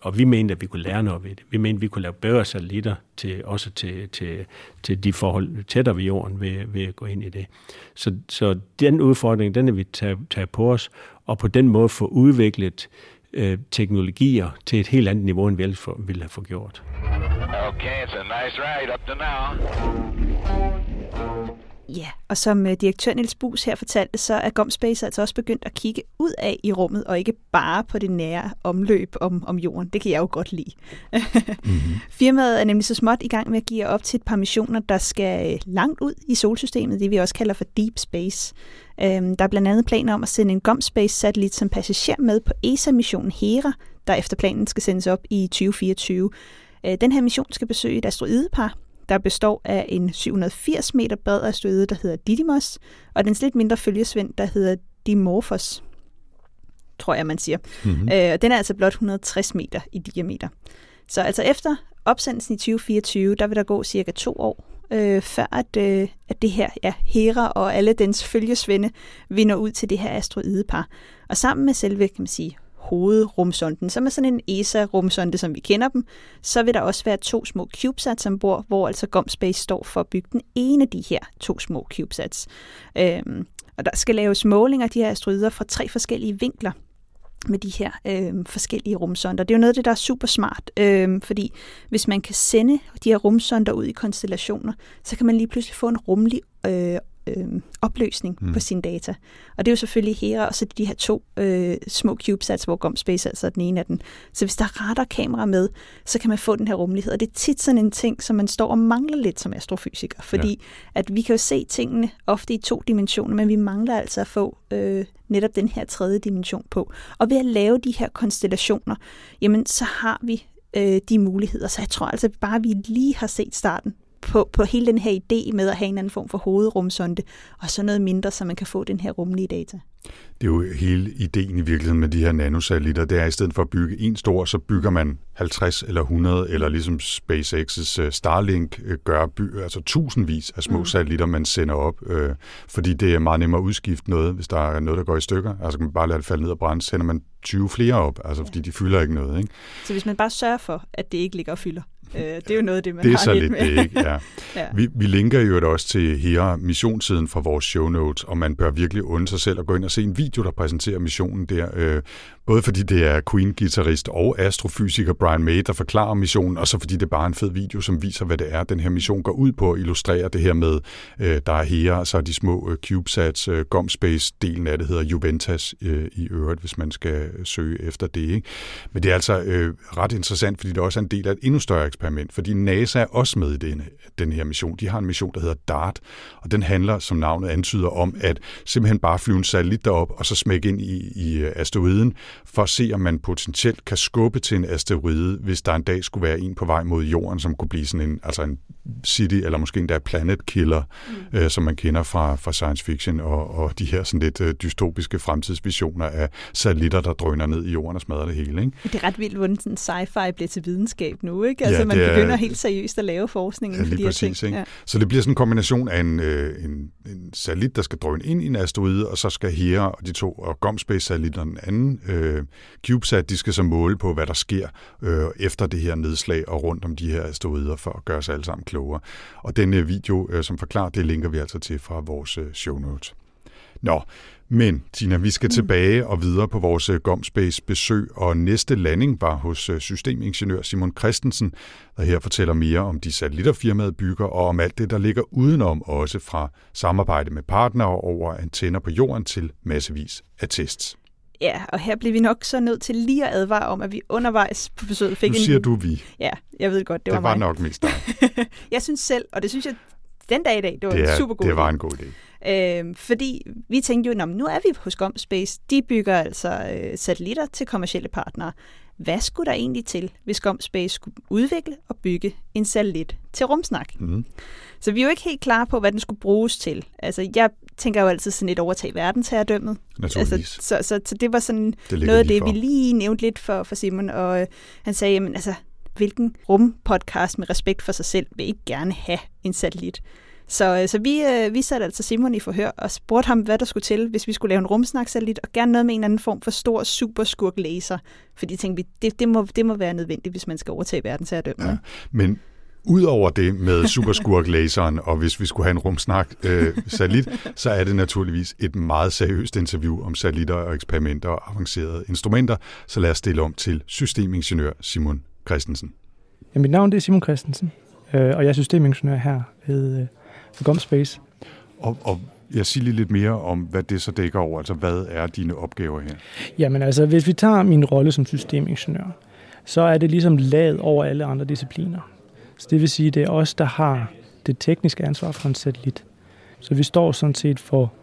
og vi mente, at vi kunne lære noget ved det. Vi mente, at vi kunne lave bedre satellitter, til, også til, til, til de forhold tættere ved jorden, ved, ved at gå ind i det. Så, så den udfordring, den er vi taget tage på os, og på den måde få udviklet øh, teknologier til et helt andet niveau, end vi ellers ville have få gjort. Okay, it's a nice ride up to now. Ja, og som øh, direktør Niels Bus her fortalte, så er GomSpace altså også begyndt at kigge ud af i rummet, og ikke bare på det nære omløb om, om jorden. Det kan jeg jo godt lide. mm-hmm. Firmaet er nemlig så småt i gang med at give op til et par missioner, der skal øh, langt ud i solsystemet, det vi også kalder for Deep Space. Øhm, der er blandt andet planer om at sende en GomSpace-satellit som passager med på ESA-missionen HERA, der efter planen skal sendes op i 2024. Øh, den her mission skal besøge et asteroidepar, der består af en 780 meter bred astøde, der hedder Didymos, og den lidt mindre følgesvend, der hedder Dimorphos, tror jeg, man siger. Mm-hmm. Øh, den er altså blot 160 meter i diameter. Så altså efter opsendelsen i 2024, der vil der gå cirka to år, øh, før at, øh, at det her ja, Hera og alle dens følgesvende vinder ud til det her asteroidepar. Og sammen med selve kan man sige, hovedrumsonden, som er sådan en ESA-rumsonde, som vi kender dem, så vil der også være to små CubeSats ombord, hvor altså GomSpace står for at bygge den ene af de her to små CubeSats. Øhm, og der skal laves målinger af de her asteroider fra tre forskellige vinkler med de her øh, forskellige rumsonder. Det er jo noget af det, der er super smart, øh, fordi hvis man kan sende de her rumsonder ud i konstellationer, så kan man lige pludselig få en rumlig øh, øh, opløsning mm. på sine data. Og det er jo selvfølgelig her, og så de her to øh, små CubeSats, hvor GomSpace altså den ene af den. Så hvis der er radarkamera med, så kan man få den her rummelighed. Og det er tit sådan en ting, som man står og mangler lidt som astrofysiker, fordi ja. at vi kan jo se tingene ofte i to dimensioner, men vi mangler altså at få øh, netop den her tredje dimension på. Og ved at lave de her konstellationer, jamen så har vi øh, de muligheder. Så jeg tror altså bare, at vi lige har set starten på, på hele den her idé med at have en anden form for hovedrumsonde, og så noget mindre, så man kan få den her rumlige data. Det er jo hele ideen i virkeligheden med de her nanosatellitter, det er, at i stedet for at bygge en stor, så bygger man 50 eller 100, eller ligesom SpaceX's øh, Starlink øh, gør, by, altså tusindvis af små mm. satellitter, man sender op, øh, fordi det er meget nemmere at udskifte noget, hvis der er noget, der går i stykker. Altså kan man bare lade det falde ned og brænde, sender man 20 flere op, altså ja. fordi de fylder ikke noget. Ikke? Så hvis man bare sørger for, at det ikke ligger og fylder, Øh, det er jo noget af det, man det er har så lidt med. det, ikke? Ja. ja. Vi, vi linker jo også til her missionssiden fra vores show notes, og man bør virkelig unde sig selv at gå ind og se en video, der præsenterer missionen der. Øh, både fordi det er Queen-gitarrist og astrofysiker Brian May, der forklarer missionen, og så fordi det er bare en fed video, som viser, hvad det er, den her mission går ud på at illustrere det her med, øh, der er her, altså de små øh, CubeSats, øh, GomSpace-delen af det hedder Juventus øh, i øvrigt, hvis man skal søge efter det. Ikke? Men det er altså øh, ret interessant, fordi det også er en del af et endnu større eksperiment, fordi NASA er også med i denne, den her mission. De har en mission, der hedder DART, og den handler, som navnet antyder, om at simpelthen bare flyve en satellit derop og så smække ind i, i øh, asteroiden, for at se, om man potentielt kan skubbe til en asteroide, hvis der en dag skulle være en på vej mod jorden, som kunne blive sådan en, altså en City, eller måske endda Planet Killer, mm. øh, som man kender fra, fra science fiction, og, og de her sådan lidt øh, dystopiske fremtidsvisioner af satellitter, der drøner ned i jorden og smadrer det hele. Ikke? Det er ret vildt, hvordan sådan sci-fi bliver til videnskab nu. Ikke? Altså ja, man er, begynder helt seriøst at lave forskning. Ja, lige fordi, præcis. Ting. Ikke? Ja. Så det bliver sådan en kombination af en, øh, en, en satellit, der skal drøne ind i en asteroide, og så skal Hera og de to, og gomspace satellitter og den anden øh, CubeSat, de skal så måle på, hvad der sker øh, efter det her nedslag og rundt om de her asteroider, for at gøre sig alle sammen klogere. Og den øh, video, øh, som forklarer det, linker vi altså til fra vores øh, show notes. Nå, men Tina, vi skal mm. tilbage og videre på vores Gomspace besøg, og næste landing var hos systemingeniør Simon Christensen, der her fortæller mere om de satellitter, firmaet bygger, og om alt det, der ligger udenom, også fra samarbejde med partnere over antenner på jorden til massevis af tests. Ja, og her bliver vi nok så nødt til lige at advare om, at vi undervejs på besøget fik en... Nu siger en... du vi. Ja, jeg ved godt, det, var det var, var mig. nok mest dig. jeg synes selv, og det synes jeg den dag i dag, det var det er, en super god Det var en god idé. Øh, fordi vi tænkte jo, nu er vi hos GomSpace. De bygger altså øh, satellitter til kommersielle partnere. Hvad skulle der egentlig til, hvis GomSpace skulle udvikle og bygge en satellit til rumsnak? Mm. Så vi er jo ikke helt klar på, hvad den skulle bruges til. Altså, jeg, tænker jo altid sådan et overtag verdensherredømmet. Naturligvis. Altså, så, så, så det var sådan det noget af det, for. vi lige nævnte lidt for, for Simon, og øh, han sagde, jamen altså, hvilken rumpodcast med respekt for sig selv vil ikke gerne have en satellit? Så, øh, så vi, øh, vi satte altså Simon i forhør og spurgte ham, hvad der skulle til, hvis vi skulle lave en rumsnaksatellit, og gerne noget med en eller anden form for stor superskurk laser. Fordi tænkte vi, det, det, må, det må være nødvendigt, hvis man skal overtage dømme. Ja, men Udover det med superskurklæseren, og hvis vi skulle have en rumsnak øh, satellit, så er det naturligvis et meget seriøst interview om satellitter og eksperimenter og avancerede instrumenter. Så lad os stille om til systemingeniør Simon Christensen. Ja, mit navn det er Simon Christensen, øh, og jeg er systemingeniør her ved, øh, GomSpace. Og, og jeg siger lige lidt mere om, hvad det så dækker over. Altså, hvad er dine opgaver her? Jamen altså, hvis vi tager min rolle som systemingeniør, så er det ligesom lavet over alle andre discipliner. Så det vil sige, at det er os, der har det tekniske ansvar for en satellit. Så vi står sådan set for,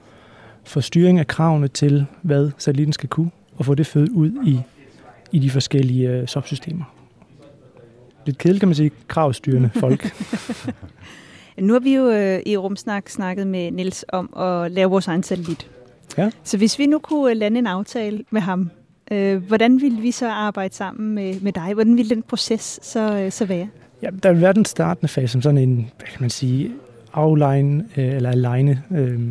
for styring af kravene til, hvad satellitten skal kunne, og få det født ud i, i de forskellige øh, subsystemer. Lidt kedeligt kan man sige, kravstyrende folk. nu har vi jo øh, i Rumsnak snakket med Niels om at lave vores egen satellit. Ja. Så hvis vi nu kunne øh, lande en aftale med ham, hvordan ville vi så arbejde sammen med, med dig? Hvordan ville den proces så, så være? Ja, der vil være den startende fase som sådan en, hvad kan man sige, afline øh, eller aligne øh,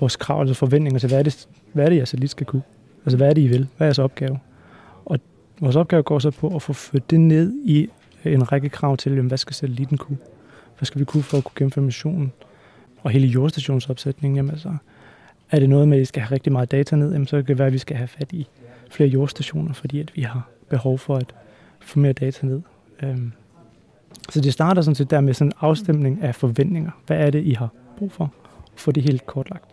vores krav, altså forventninger til, hvad er, det, hvad er det, jeg så lige skal kunne? Altså, hvad er det, I vil? Hvad er jeres opgave? Og vores opgave går så på at få ført det ned i en række krav til, jamen, hvad skal den kunne? Hvad skal vi kunne for at kunne gennemføre missionen? Og hele jordstationsopsætningen, jamen altså, er det noget med, at vi skal have rigtig meget data ned, jamen, så kan det være, at vi skal have fat i flere jordstationer, fordi at vi har behov for at få mere data ned Øhm, så det starter sådan set der med sådan en afstemning af forventninger. Hvad er det, I har brug for? Få det helt kortlagt.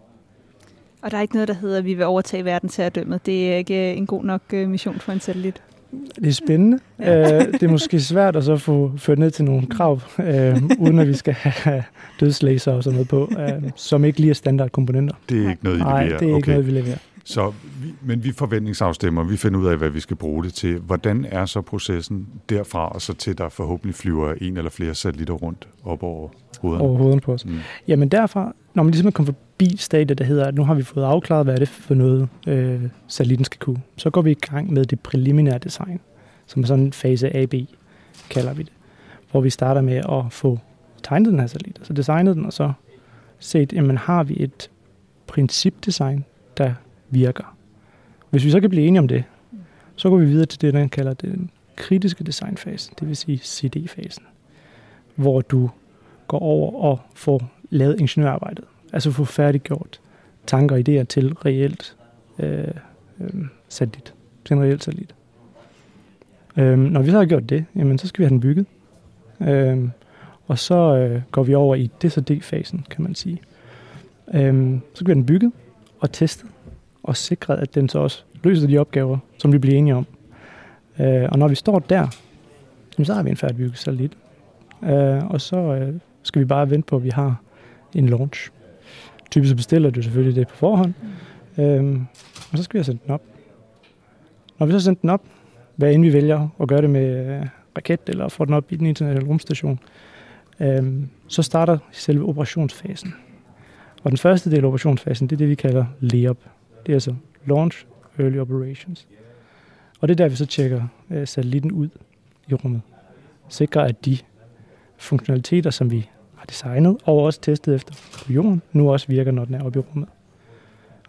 Og der er ikke noget, der hedder, at vi vil overtage verden til at dømme. Det er ikke øh, en god nok øh, mission for en satellit. Det er spændende. Ja. Øh, det er måske svært at så få ført ned til nogle krav, øh, uden at vi skal have dødslæser og sådan noget på, øh, som ikke lige er standardkomponenter. Det er ikke noget, I leverer? Nej, det er okay. noget, vi leverer. Så, vi, men vi forventningsafstemmer, vi finder ud af, hvad vi skal bruge det til. Hvordan er så processen derfra, og så til der forhåbentlig flyver en eller flere satellitter rundt op over hovedet? Over hovedet på os. Mm. Jamen derfra, når man ligesom er kommet forbi stadiet, der hedder, at nu har vi fået afklaret, hvad er det for noget, øh, satellitten skal kunne, så går vi i gang med det preliminære design, som er sådan en fase AB, kalder vi det, hvor vi starter med at få tegnet den her satellit, så designet den, og så set, jamen har vi et principdesign, der virker. Hvis vi så kan blive enige om det, så går vi videre til det, man kalder den kritiske designfase, det vil sige CD-fasen, hvor du går over og får lavet ingeniørarbejdet, altså får færdiggjort tanker og idéer til reelt øh, øh, satellit, til en reelt satellit. Øh, når vi så har gjort det, jamen, så skal vi have den bygget, øh, og så øh, går vi over i det så D-fasen, kan man sige. Øh, så bliver den bygget og testet, og sikret, at den så også løser de opgaver, som vi bliver enige om. Øh, og når vi står der, så har vi en færdigbygget satellit. Øh, og så øh, skal vi bare vente på, at vi har en launch. Typisk bestiller du selvfølgelig det på forhånd. Øh, og så skal vi have sendt den op. Når vi så sendt den op, hvad end vi vælger at gøre det med øh, raket eller få den op i den internationale rumstation, øh, så starter selve operationsfasen. Og den første del af operationsfasen, det er det, vi kalder layup. Det er altså Launch Early Operations. Og det er der, vi så tjekker øh, satellitten ud i rummet. Sikrer, at de funktionaliteter, som vi har designet og også testet efter på jorden, nu også virker, når den er oppe i rummet.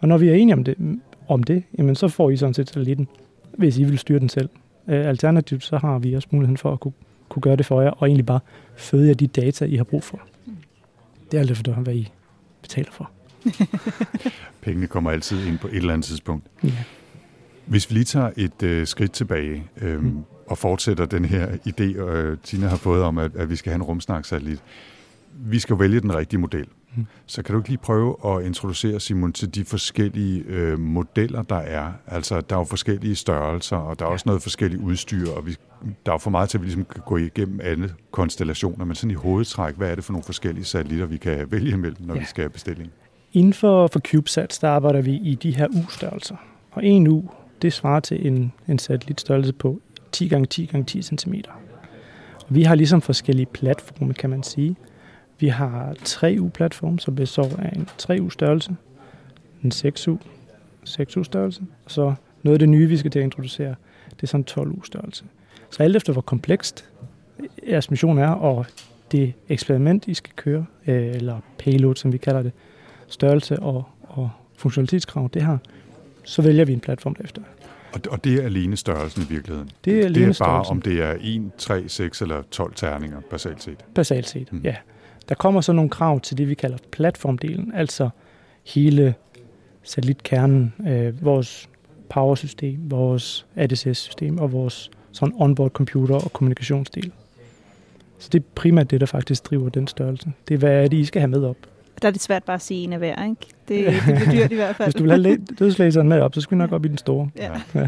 Og når vi er enige om det, om det jamen så får I sådan set satellitten, hvis I vil styre den selv. Øh, alternativt så har vi også muligheden for at kunne, kunne gøre det for jer, og egentlig bare føde jer de data, I har brug for. Det er alt efter, hvad I betaler for. Pengene kommer altid ind på et eller andet tidspunkt. Ja. Hvis vi lige tager et øh, skridt tilbage øh, mm. og fortsætter den her idé, øh, Tina har fået om, at, at vi skal have en rumsnak-satellit. Vi skal vælge den rigtige model. Mm. Så kan du ikke lige prøve at introducere, Simon, til de forskellige øh, modeller, der er? Altså, der er jo forskellige størrelser, og der er også noget forskelligt udstyr, og vi, der er jo for meget til, at vi ligesom kan gå igennem alle konstellationer, men sådan i hovedtræk, hvad er det for nogle forskellige satellitter, vi kan vælge imellem, når ja. vi skal have bestilling? Inden for, for CubeSats, der arbejder vi i de her U-størrelser. Og en U, det svarer til en, en satellitstørrelse på 10 x 10 x 10 cm. Og vi har ligesom forskellige platforme, kan man sige. Vi har 3U-platform, som består af en 3U-størrelse, en 6U, 6U-størrelse, og så noget af det nye, vi skal til at introducere, det er sådan 12U-størrelse. Så alt efter, hvor komplekst jeres mission er, og det eksperiment, I skal køre, øh, eller payload, som vi kalder det, størrelse og, og funktionalitetskrav det har, så vælger vi en platform derefter. Og, og det er alene størrelsen i virkeligheden? Det er, alene det er bare, størrelsen. om det er 1, 3, 6 eller 12 terninger, basalt set? Basalt set, mm. ja. Der kommer så nogle krav til det, vi kalder platformdelen, altså hele satellitkernen, øh, vores powersystem, vores ADCS-system og vores sådan onboard computer og kommunikationsdel. Så det er primært det, der faktisk driver den størrelse. Det er, hvad er det, I skal have med op? Der er det svært bare at sige en af hver, ikke? Det, det bliver dyrt i hvert fald. Hvis du vil have dødslæseren med op, så skal vi nok op i den store. Ja. ja.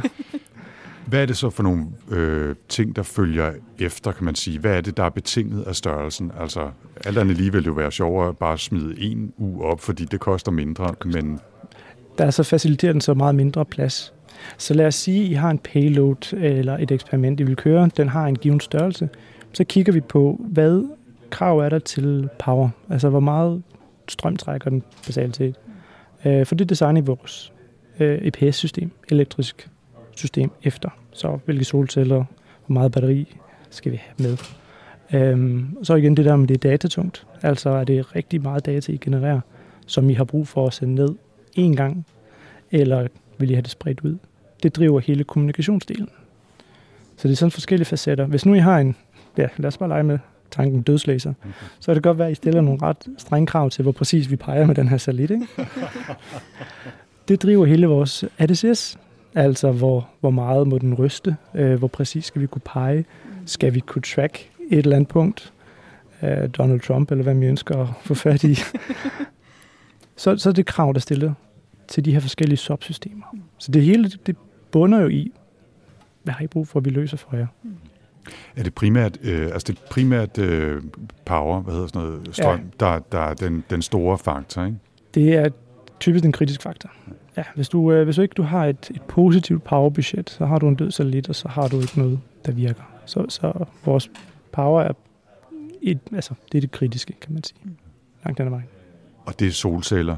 Hvad er det så for nogle øh, ting, der følger efter, kan man sige? Hvad er det, der er betinget af størrelsen? Altså, alt andet lige vil jo være sjovere at bare smide en u op, fordi det koster mindre, men... Der så faciliterer den så meget mindre plads. Så lad os sige, at I har en payload eller et eksperiment, I vil køre. Den har en given størrelse. Så kigger vi på, hvad krav er der til power? Altså, hvor meget den basalt set. Øh, for det i vores øh, EPS-system, elektrisk system, efter. Så hvilke solceller, hvor meget batteri skal vi have med. Øhm, så igen det der med, det er datatungt. Altså er det rigtig meget data, I genererer, som I har brug for at sende ned én gang, eller vil I have det spredt ud? Det driver hele kommunikationsdelen. Så det er sådan forskellige facetter. Hvis nu I har en, ja, lad os bare lege med, tanken dødslæser, så kan det godt være, at I stiller nogle ret strenge krav til, hvor præcis vi peger med den her satellit. Ikke? det driver hele vores ADCS, altså hvor, hvor meget må den ryste, øh, hvor præcis skal vi kunne pege, skal vi kunne track et eller andet punkt, øh, Donald Trump eller hvad vi ønsker at få fat i. så, så er det krav, der stillet til de her forskellige subsystemer. Så det hele det bunder jo i, hvad har I brug for, at vi løser for jer? Mm. Er det primært, øh, altså det er primært øh, power, hvad hedder sådan noget, strøm, ja. der, der er den, den store faktor, ikke? Det er typisk den kritiske faktor. Ja, hvis du, øh, hvis du ikke du har et, et positivt powerbudget, så har du en død lidt, og så har du ikke noget, der virker. Så, så vores power er, et, altså, det er det kritiske, kan man sige, langt den vejen. Og det er solceller?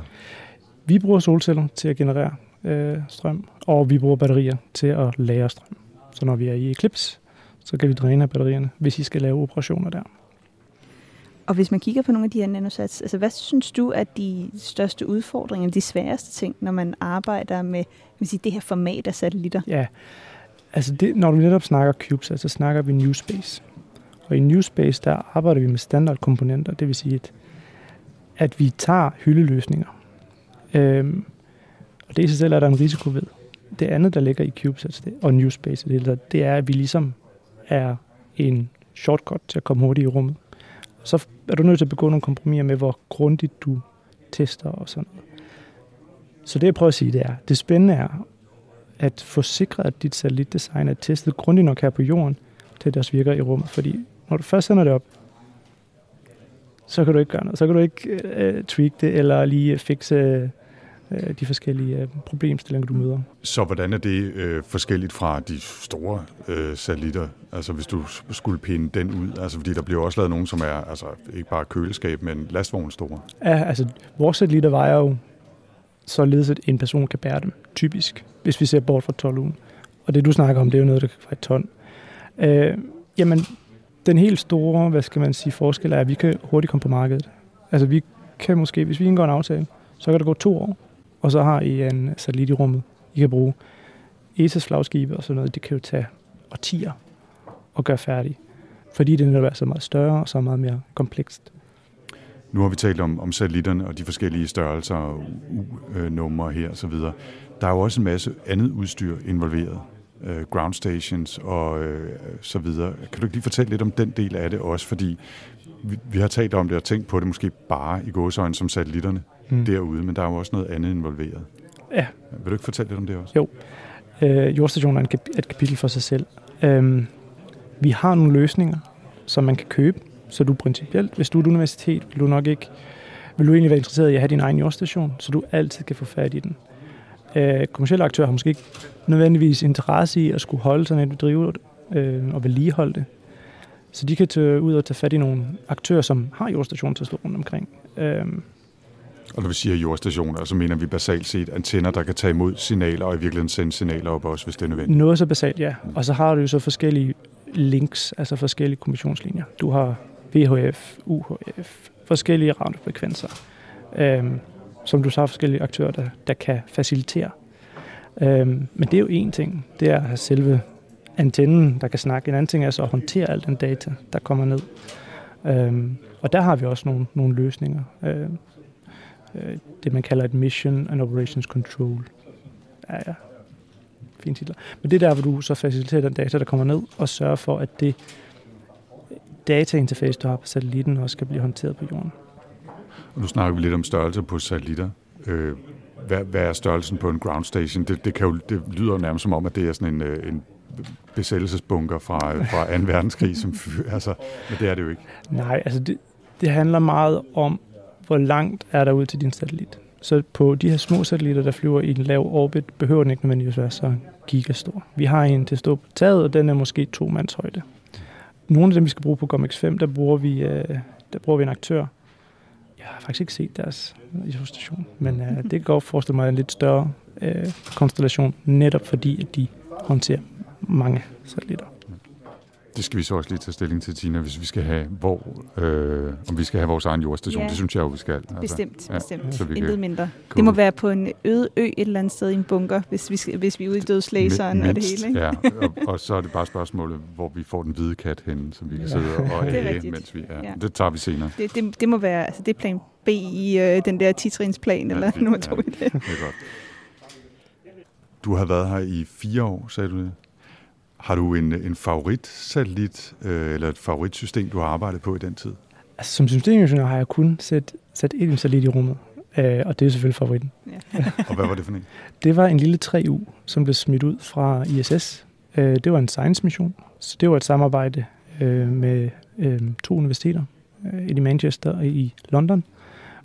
Vi bruger solceller til at generere øh, strøm, og vi bruger batterier til at lære strøm. Så når vi er i Eclipse, så kan vi dræne af batterierne, hvis I skal lave operationer der. Og hvis man kigger på nogle af de her nanosats, altså hvad synes du er de største udfordringer, de sværeste ting, når man arbejder med man sige, det her format af satellitter? Ja, altså det, når du netop snakker CubeSat, så snakker vi New Space. Og i New Space, der arbejder vi med standardkomponenter, det vil sige, at, at vi tager hyldeløsninger. Øhm, og det i sig selv er der en risiko ved. Det andet, der ligger i CubeSat og New Space, det er, at vi ligesom er en shortcut til at komme hurtigt i rummet. Så er du nødt til at begå nogle kompromiser med, hvor grundigt du tester og sådan noget. Så det jeg prøver at sige, det er, det spændende er at få sikret, at dit satellitdesign er testet grundigt nok her på jorden, til at det også virker i rummet. Fordi når du først sender det op, så kan du ikke gøre noget. Så kan du ikke øh, tweak det, eller lige fikse øh, de forskellige øh, problemstillinger, du møder. Så hvordan er det øh, forskelligt fra de store øh, satellitter, altså hvis du skulle pinde den ud? Altså fordi der bliver også lavet nogen, som er altså, ikke bare køleskab, men store. Ja, altså vores satellitter vejer jo således, at en person kan bære dem, typisk, hvis vi ser bort fra 12 ugen. Og det, du snakker om, det er jo noget, der kan være et ton. Øh, jamen, den helt store, hvad skal man sige, forskel er, at vi kan hurtigt komme på markedet. Altså vi kan måske, hvis vi indgår en aftale, så kan det gå to år, og så har I en satellit i rummet. I kan bruge ESA's flagskibe og sådan noget. Det kan jo tage årtier og gøre færdigt. Fordi det vil være så meget større og så meget mere komplekst. Nu har vi talt om, om satellitterne og de forskellige størrelser øh, og U-numre her osv. Der er jo også en masse andet udstyr involveret øh, ground stations og øh, så videre. Kan du ikke lige fortælle lidt om den del af det også, fordi vi, vi har talt om det og tænkt på det måske bare i gåsøjne som satellitterne mm. derude, men der er jo også noget andet involveret. Ja. Vil du ikke fortælle lidt om det også? Jo. Øh, jordstationen er et kapitel for sig selv. Øhm, vi har nogle løsninger, som man kan købe, så du principielt, hvis du er et universitet, vil du nok ikke vil du egentlig være interesseret i at have din egen jordstation, så du altid kan få fat i den øh, kommersielle aktører har måske ikke nødvendigvis interesse i at skulle holde sådan et drive øh, og vedligeholde det. Så de kan tage ud og tage fat i nogle aktører, som har jordstationer til at stå rundt omkring. Øh, og når vi siger jordstationer, så mener vi basalt set antenner, der kan tage imod signaler og i virkeligheden sende signaler op også, hvis det er nødvendigt. Noget så basalt, ja. Mm. Og så har du jo så forskellige links, altså forskellige kommissionslinjer. Du har VHF, UHF, forskellige radiofrekvenser. Øhm, som du så har forskellige aktører, der, der kan facilitere. Øhm, men det er jo en ting, det er at have selve antennen, der kan snakke. En anden ting er så at håndtere al den data, der kommer ned. Øhm, og der har vi også nogle, nogle løsninger. Øhm, øh, det man kalder et Mission and Operations Control. Ja, ja. Fint titler. Men det er der, hvor du så faciliterer den data, der kommer ned, og sørger for, at det datainterface, du har på satellitten, også skal blive håndteret på jorden. Og nu snakker vi lidt om størrelse på satellitter. Øh, hvad, hvad er størrelsen på en ground station? Det, det, kan jo, det lyder nærmest som om, at det er sådan en, øh, en besættelsesbunker fra, fra 2. verdenskrig, som, altså, men det er det jo ikke. Nej, altså det, det handler meget om, hvor langt er der ud til din satellit. Så på de her små satellitter, der flyver i en lav orbit, behøver den ikke nødvendigvis være så gigastor. Vi har en til at stå på taget, og den er måske to mands højde. Nogle af dem, vi skal bruge på GOMX 5, der bruger vi, øh, der bruger vi en aktør, jeg har faktisk ikke set deres øh, illustration, men øh, det kan godt forestille mig en lidt større øh, konstellation, netop fordi at de håndterer mange satellitter det skal vi så også lige tage stilling til, Tina, hvis vi skal have, hvor, øh, om vi skal have vores egen jordstation. Ja. Det synes jeg jo, vi skal. Altså, bestemt, ja, bestemt. Så vi Intet kan, mindre. Cool. Det må være på en øde ø et eller andet sted i en bunker, hvis vi, skal, hvis vi er ude i dødslæseren og det hele. Ikke? Ja, og, og, så er det bare spørgsmålet, hvor vi får den hvide kat hen, som vi kan ja. sidde og æge, mens vi er. Ja. Det tager vi senere. Det, det, det må være, altså det er plan B i øh, den der titrinsplan, ja, eller nummer to ja, det. det er godt. Du har været her i fire år, sagde du det? Har du en, en favoritsatellit øh, eller et favoritsystem, du har arbejdet på i den tid? Altså, som systemingeniør har jeg kun set, sat et satellit i rummet, øh, og det er selvfølgelig favoritten. Ja. og hvad var det for en? Det var en lille 3U, som blev smidt ud fra ISS. Øh, det var en science-mission, så det var et samarbejde øh, med øh, to universiteter, et øh, i Manchester og i London,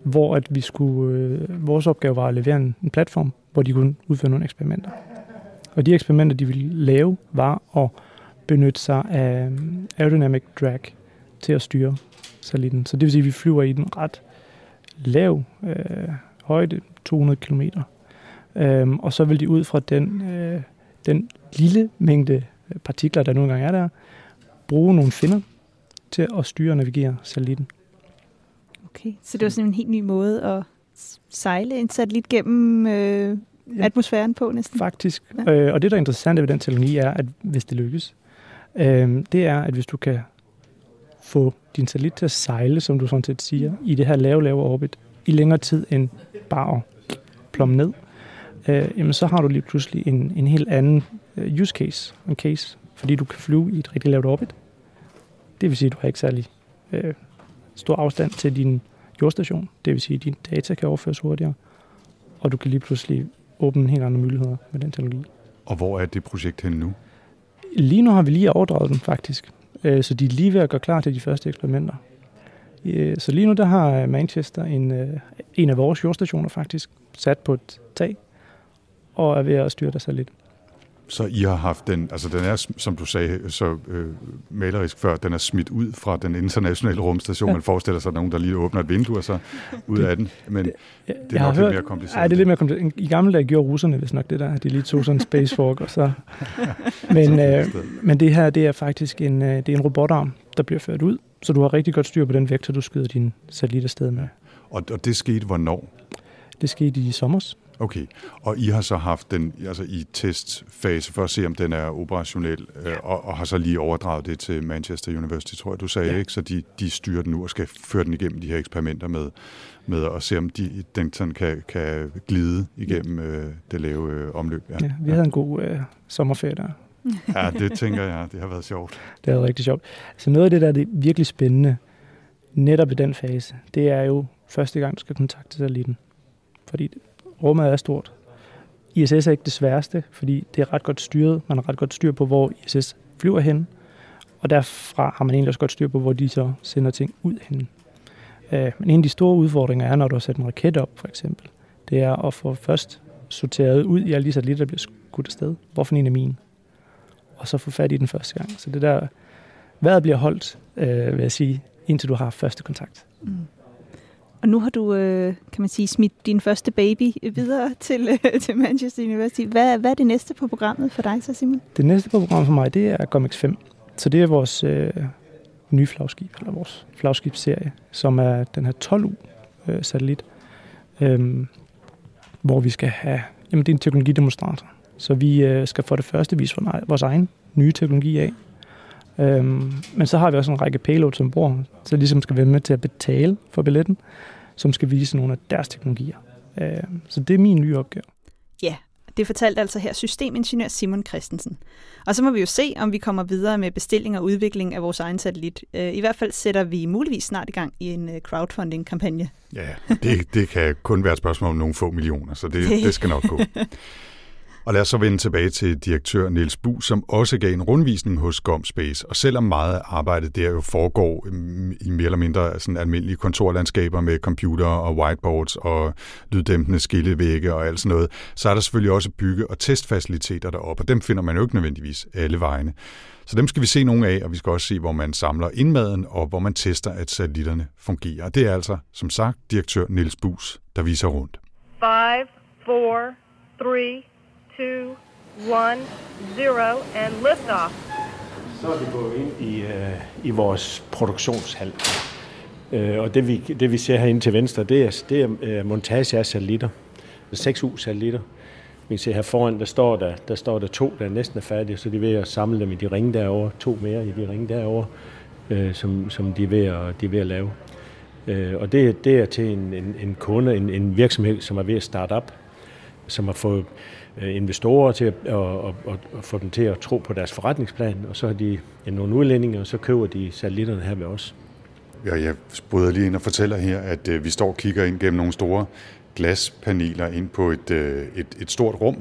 hvor at vi skulle, øh, vores opgave var at levere en, en platform, hvor de kunne udføre nogle eksperimenter. Og de eksperimenter, de ville lave, var at benytte sig af øh, aerodynamic drag til at styre satellitten. Så det vil sige, at vi flyver i den ret lav øh, højde, 200 km. Øhm, og så vil de ud fra den, øh, den lille mængde øh, partikler, der nu engang er der, bruge nogle finder til at styre og navigere satellitten. Okay, så det var sådan en helt ny måde at sejle en satellit gennem øh, atmosfæren på næsten. Faktisk. Ja. Øh, og det, der er interessant ved den teknologi, er, at hvis det lykkes, øh, det er, at hvis du kan få din satellit til at sejle, som du sådan set siger, i det her lave, lave orbit, i længere tid end bare at plomme ned, øh, jamen så har du lige pludselig en, en helt anden øh, use case, en case, fordi du kan flyve i et rigtig lavt orbit. Det vil sige, at du har ikke særlig øh, stor afstand til din jordstation, det vil sige, at dine data kan overføres hurtigere, og du kan lige pludselig åbne helt andre muligheder med den teknologi. Og hvor er det projekt henne nu? Lige nu har vi lige overdraget dem faktisk, øh, så de er lige ved at gøre klar til de første eksperimenter. Øh, så lige nu der har øh, Manchester en, en af vores jordstationer faktisk sat på et tag og er ved at styre der sig lidt så I har haft den, altså den er, som du sagde så øh, malerisk før, den er smidt ud fra den internationale rumstation. Man forestiller sig nogen, der lige åbner et vindue og så ud det, af den. Men det, det, det er nok hørt, lidt mere kompliceret. Nej, det er lidt mere kompliceret. I gamle dage gjorde russerne vist nok det der, de lige tog sådan en spacewalk og så. Men, øh, men det her, det er faktisk en, øh, det er en robotarm, der bliver ført ud, så du har rigtig godt styr på den vektor, du skyder din satellit afsted med. Og, og det skete hvornår? Det skete i sommer. Okay, og I har så haft den altså i testfase for at se, om den er operationel, øh, ja. og, og har så lige overdraget det til Manchester University, tror jeg, du sagde, ja. ikke? Så de, de styrer den nu og skal føre den igennem de her eksperimenter med, med at se, om de, den sådan kan, kan glide igennem øh, det lave øh, omløb. Ja. ja, vi havde ja. en god øh, sommerferie der. ja, det tænker jeg. Det har været sjovt. Det har været rigtig sjovt. Så noget af det, der er det virkelig spændende, netop i den fase, det er jo første gang, du skal kontakte satellitten. Fordi rummet er stort. ISS er ikke det sværeste, fordi det er ret godt styret. Man har ret godt styr på, hvor ISS flyver hen, og derfra har man egentlig også godt styr på, hvor de så sender ting ud hen. Øh, men en af de store udfordringer er, når du har sat en raket op, for eksempel, det er at få først sorteret ud i alle de satellitter, der bliver skudt afsted. Hvorfor en er min? Og så få fat i den første gang. Så det der, vejret bliver holdt, øh, vil jeg sige, indtil du har første kontakt. Mm. Og nu har du, øh, kan man sige, smidt din første baby videre til, øh, til Manchester University. Hvad, hvad er det næste på programmet for dig så, Simon? Det næste på programmet for mig, det er Comics 5. Så det er vores øh, nye flagskib, eller vores flagskibsserie, som er den her 12U-satellit, øh, øhm, hvor vi skal have, jamen det er en teknologidemonstrator. Så vi øh, skal for det første vise vores egen nye teknologi af, Øhm, men så har vi også en række payloads ombord, så ligesom skal være med til at betale for billetten, som skal vise nogle af deres teknologier. Øhm, så det er min nye opgave. Ja, Det fortalte altså her systemingeniør Simon Christensen. Og så må vi jo se, om vi kommer videre med bestilling og udvikling af vores egen satellit. Øh, I hvert fald sætter vi muligvis snart i gang i en øh, crowdfunding-kampagne. Ja, det, det kan kun være et spørgsmål om nogle få millioner, så det, det skal nok gå. Og lad os så vende tilbage til direktør Niels Bu, som også gav en rundvisning hos GomSpace. Og selvom meget af arbejdet der jo foregår øhm, i mere eller mindre sådan almindelige kontorlandskaber med computer og whiteboards og lyddæmpende skillevægge og alt sådan noget, så er der selvfølgelig også bygge- og testfaciliteter deroppe, og dem finder man jo ikke nødvendigvis alle vegne. Så dem skal vi se nogle af, og vi skal også se, hvor man samler indmaden og hvor man tester, at satellitterne fungerer. Og det er altså, som sagt, direktør Niels Bus, der viser rundt. 5, 4, 3, two, one, zero, and liftoff. Så er vi gået ind i, øh, i vores produktionshal. Øh, og det vi, det vi ser herinde til venstre, det er, det er øh, montage af satellitter. 6 U-satellitter. Vi kan se her foran, der står der, der står der to, der næsten er færdige, så de er ved at samle dem i de ringe derovre. To mere i de ringe derovre, øh, som, som de, er ved at, de er ved at lave. Øh, og det, det er til en, en, en kunde, en, en virksomhed, som er ved at starte op, som har fået Øh, investorer til at og, og, og få dem til at tro på deres forretningsplan, og så har de ja, nogle udlændinge, og så køber de satellitterne her ved os. Ja, jeg bryder lige ind og fortæller her, at øh, vi står og kigger ind gennem nogle store glaspaneler ind på et, øh, et, et stort rum,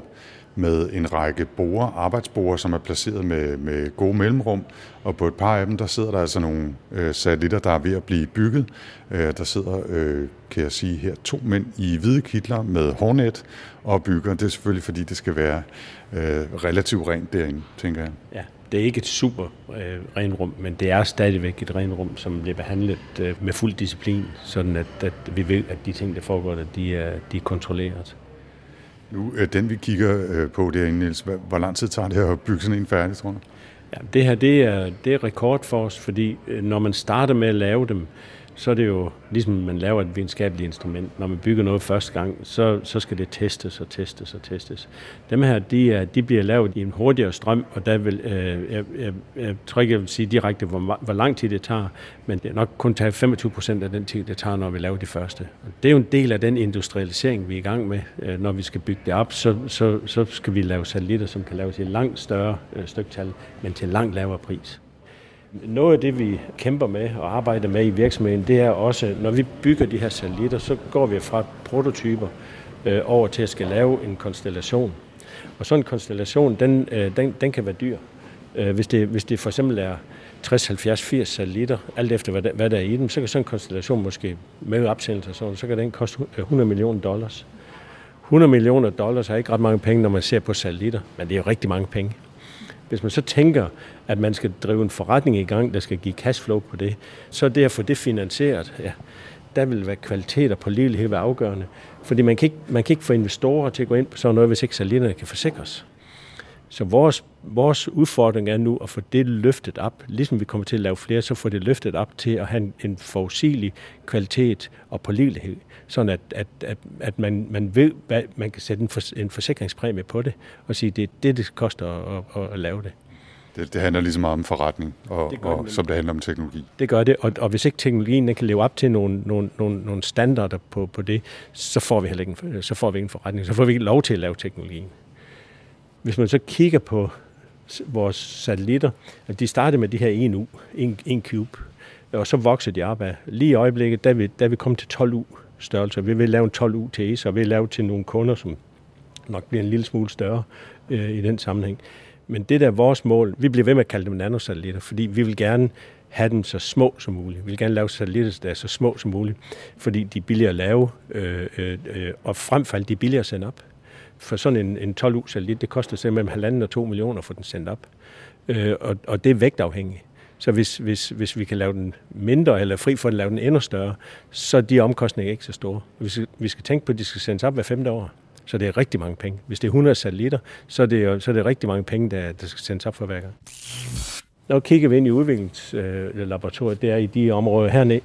med en række borde, arbejdsborde, som er placeret med, med gode mellemrum, og på et par af dem, der sidder der altså nogle øh, satellitter, der er ved at blive bygget. Øh, der sidder, øh, kan jeg sige her, to mænd i hvide kitler med hornet og bygger. Det er selvfølgelig, fordi det skal være øh, relativt rent derinde, tænker jeg. Ja, det er ikke et super øh, renrum, men det er stadigvæk et renrum, som bliver behandlet øh, med fuld disciplin, sådan at, at vi ved, at de ting, der foregår der, de er, de er kontrolleret. Nu, øh, den vi kigger øh, på derinde, Niels, hvor lang tid tager det at bygge sådan en færdig, tror du? Ja, det her det er, det er rekord for os, fordi øh, når man starter med at lave dem, så er det jo ligesom man laver et videnskabeligt instrument. Når man bygger noget første gang, så, så skal det testes og testes og testes. Dem her, de, er, de bliver lavet i en hurtigere strøm, og der vil, øh, jeg, jeg, jeg tror ikke, jeg vil sige direkte, hvor, hvor lang tid det tager, men det er nok kun tage 25 procent af den tid, det tager, når vi laver de første. Og det er jo en del af den industrialisering, vi er i gang med. Øh, når vi skal bygge det op, så, så, så skal vi lave satellitter, som kan laves i langt større øh, styktal, men til langt lavere pris. Noget af det, vi kæmper med og arbejder med i virksomheden, det er også, når vi bygger de her satellitter, så går vi fra prototyper øh, over til at skal lave en konstellation. Og sådan en konstellation, den, øh, den, den kan være dyr. Øh, hvis det, hvis det for eksempel er 60, 70, 80 satellitter, alt efter hvad der, hvad der er i dem, så kan sådan en konstellation måske med opsendelse og sådan, så kan den koste 100 millioner dollars. 100 millioner dollars er ikke ret mange penge, når man ser på satellitter, men det er jo rigtig mange penge. Hvis man så tænker, at man skal drive en forretning i gang, der skal give cashflow på det, så det at få det finansieret, ja, der vil være kvaliteter på pålidelighed være afgørende. Fordi man kan, ikke, man kan ikke få investorer til at gå ind på sådan noget, hvis ikke salinerne kan forsikres. Så vores, vores udfordring er nu at få det løftet op. Ligesom vi kommer til at lave flere, så får det løftet op til at have en, en forudsigelig kvalitet og pålidelighed sådan at, at, at, at man, man ved, hvad, man kan sætte en, for, en forsikringspræmie på det, og sige, det er det, det koster at, at, at lave det. Det, det handler ligesom meget om forretning, og, det og, som det handler om teknologi. Det gør det, og, og hvis ikke teknologien kan leve op til nogle, nogle, nogle, nogle standarder på, på det, så får vi heller ikke en, så får vi ikke en forretning, så får vi ikke lov til at lave teknologien. Hvis man så kigger på vores satellitter, at de startede med de her 1 U, 1, en cube, og så voksede de op af. Lige i øjeblikket, der vi, der vi kom til 12 U, størrelser. Vi vil lave en 12 UTS, og vi vil lave til nogle kunder, som nok bliver en lille smule større øh, i den sammenhæng. Men det der er vores mål, vi bliver ved med at kalde dem nanosatellitter, fordi vi vil gerne have dem så små som muligt. Vi vil gerne lave satellitter, der er så små som muligt, fordi de er billigere at lave, øh, øh, øh og frem for alt, de er billigere at sende op. For sådan en, en 12 u satellit det koster simpelthen mellem halvanden og 2 millioner at få den sendt op. Øh, og, og det er vægtafhængigt. Så hvis, hvis, hvis vi kan lave den mindre, eller fri for at lave den endnu større, så er de omkostninger ikke så store. Vi skal, vi skal tænke på, at de skal sendes op hver femte år. Så det er rigtig mange penge. Hvis det er 100 satellitter, så er det, jo, så er det rigtig mange penge, der, der skal sendes op for hver gang. Når vi kigger vi ind i udviklingslaboratoriet, øh, det er i de områder hernede,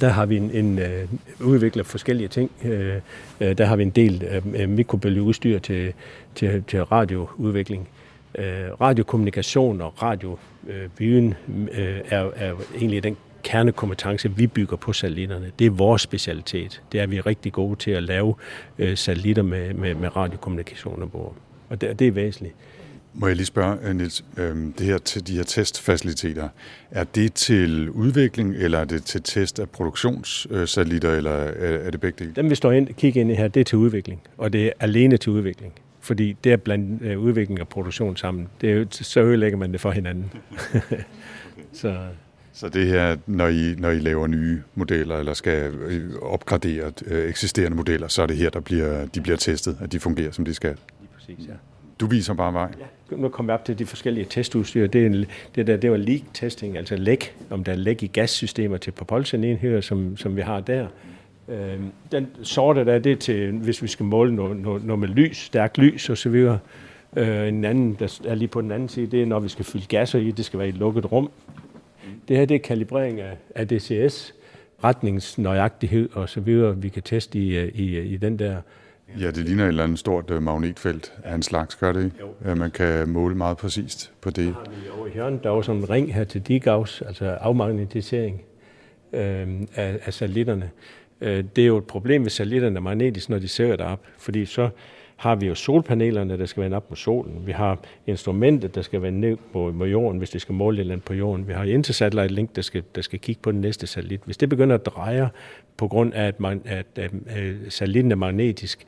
der har vi en, en øh, udvikler forskellige ting. Øh, øh der har vi en del øh, øh mikrobølgeudstyr til, til, til radioudvikling øh, radiokommunikation og radioviden øh, er, er egentlig den kernekompetence, vi bygger på satellitterne. Det er vores specialitet. Det er vi rigtig gode til at lave øh, satellitter med, med, med radiokommunikation på. Og det, det er væsentligt. Må jeg lige spørge, øh, Niels, øh, det her, til de her testfaciliteter, er det til udvikling, eller er det til test af produktionssatellitter, eller er, er det begge dele? Dem, vi står ind, og kigger ind i her, det er til udvikling, og det er alene til udvikling fordi det er blande øh, udvikling og produktion sammen, det, så ødelægger man det for hinanden. så. så det her, når I, når I laver nye modeller, eller skal øh, opgradere øh, eksisterende modeller, så er det her, der bliver, de bliver testet, at de fungerer, som de skal? præcis, ja. Du viser bare vej. Ja. Nu kommer vi op til de forskellige testudstyr. Det, er en, det, der, det var leak testing, altså læk, om der er læk i gassystemer til enheder, som, som vi har der. Øh, den sorte der, det er til, hvis vi skal måle noget, noget, noget med lys, stærkt lys og osv. Øh, en anden, der er lige på den anden side, det er, når vi skal fylde gasser i, det skal være i et lukket rum. Det her, det er kalibrering af, DCS, retningsnøjagtighed og så videre, vi kan teste i, øh, i, øh, i den der. Ja, det ligner et eller andet stort øh, magnetfelt af en slags, gør det ikke? man kan måle meget præcist på det. Der har vi over hjørnet, der er jo en ring her til Digaus, altså afmagnetisering øh, af, af satellitterne. Øh, det er jo et problem hvis satellitterne magnetisk, når de det derop, fordi så har vi jo solpanelerne, der skal vende op mod solen. Vi har instrumentet, der skal vende ned på, jorden, hvis det skal måle et eller andet på jorden. Vi har intersatellite link, der skal, der skal kigge på den næste satellit. Hvis det begynder at dreje på grund af, at, man, at, at, at satellitten er magnetisk,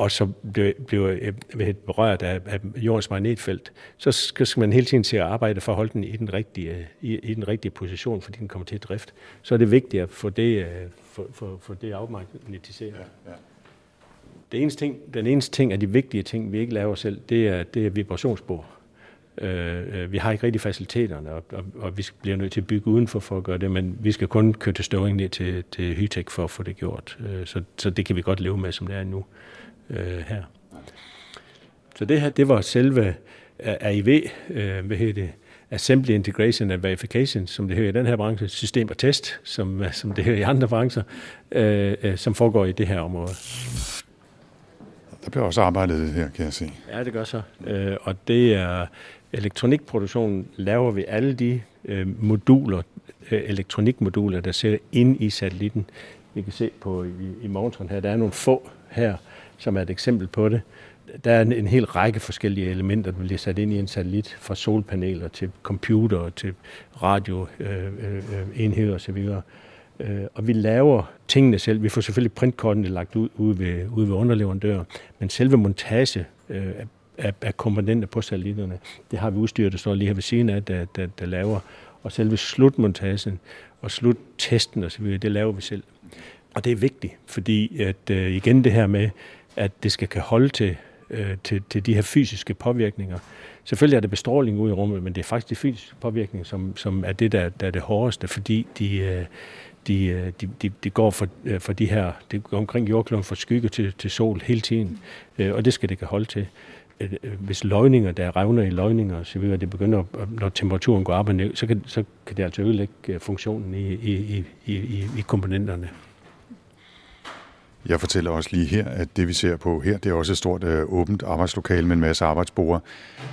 og så bliver, bliver øh, berørt af, af jordens magnetfelt, så skal, man hele tiden til at arbejde for at holde den i den rigtige, øh, i, i den rigtige position, fordi den kommer til drift. Så er det vigtigt at få det, for, for, for det afmagnetiseret. Ja, ja. Det eneste ting, den eneste ting af de vigtige ting, vi ikke laver selv, det er, det er vibrationsspor. Øh, vi har ikke rigtig faciliteterne, og, og, og vi bliver nødt til at bygge udenfor for at gøre det, men vi skal kun køre til Støvring ned til, til Hytek for at få det gjort. så, så det kan vi godt leve med, som det er nu øh, her. Så det her, det var selve AIV, øh, hvad hedder det, Assembly Integration and Verification, som det hedder i den her branche, system og test, som, øh, som det hedder i andre brancher, øh, øh, som foregår i det her område. Der bliver også arbejdet det her, kan jeg se. Ja, det gør så. Øh, og det er elektronikproduktionen, laver vi alle de øh, moduler, øh, elektronikmoduler, der sidder ind i satellitten. Vi kan se på i, i monitoren her, der er nogle få her, som er et eksempel på det. Der er en, hel række forskellige elementer, der bliver sat ind i en satellit, fra solpaneler til computer til radioenheder øh, øh, osv. Øh, og vi laver tingene selv. Vi får selvfølgelig printkortene lagt ud ude ved, ude ved underleverandører, men selve montage øh, af, af komponenter på satellitterne, det har vi udstyret, der står lige her ved siden af, der, der, der laver. Og selve slutmontagen og sluttesten osv., det laver vi selv. Og det er vigtigt, fordi at øh, igen det her med, at det skal kan holde til, øh, til, til de her fysiske påvirkninger. Selvfølgelig er det bestråling ud i rummet, men det er faktisk de fysiske påvirkninger, som, som er det, der, der er det hårdeste, fordi de, øh, de, øh, de, de, de går for, øh, for de her, det går omkring jordkloden fra skygge til, til sol hele tiden, øh, og det skal det kan holde til øh, hvis løgninger, der revner i løgninger, så vil det begynder, når temperaturen går op og ned, så kan, så kan det altså ødelægge funktionen i, i, i, i, i komponenterne. Jeg fortæller også lige her, at det vi ser på her, det er også et stort øh, åbent arbejdslokale med en masse arbejdsbord.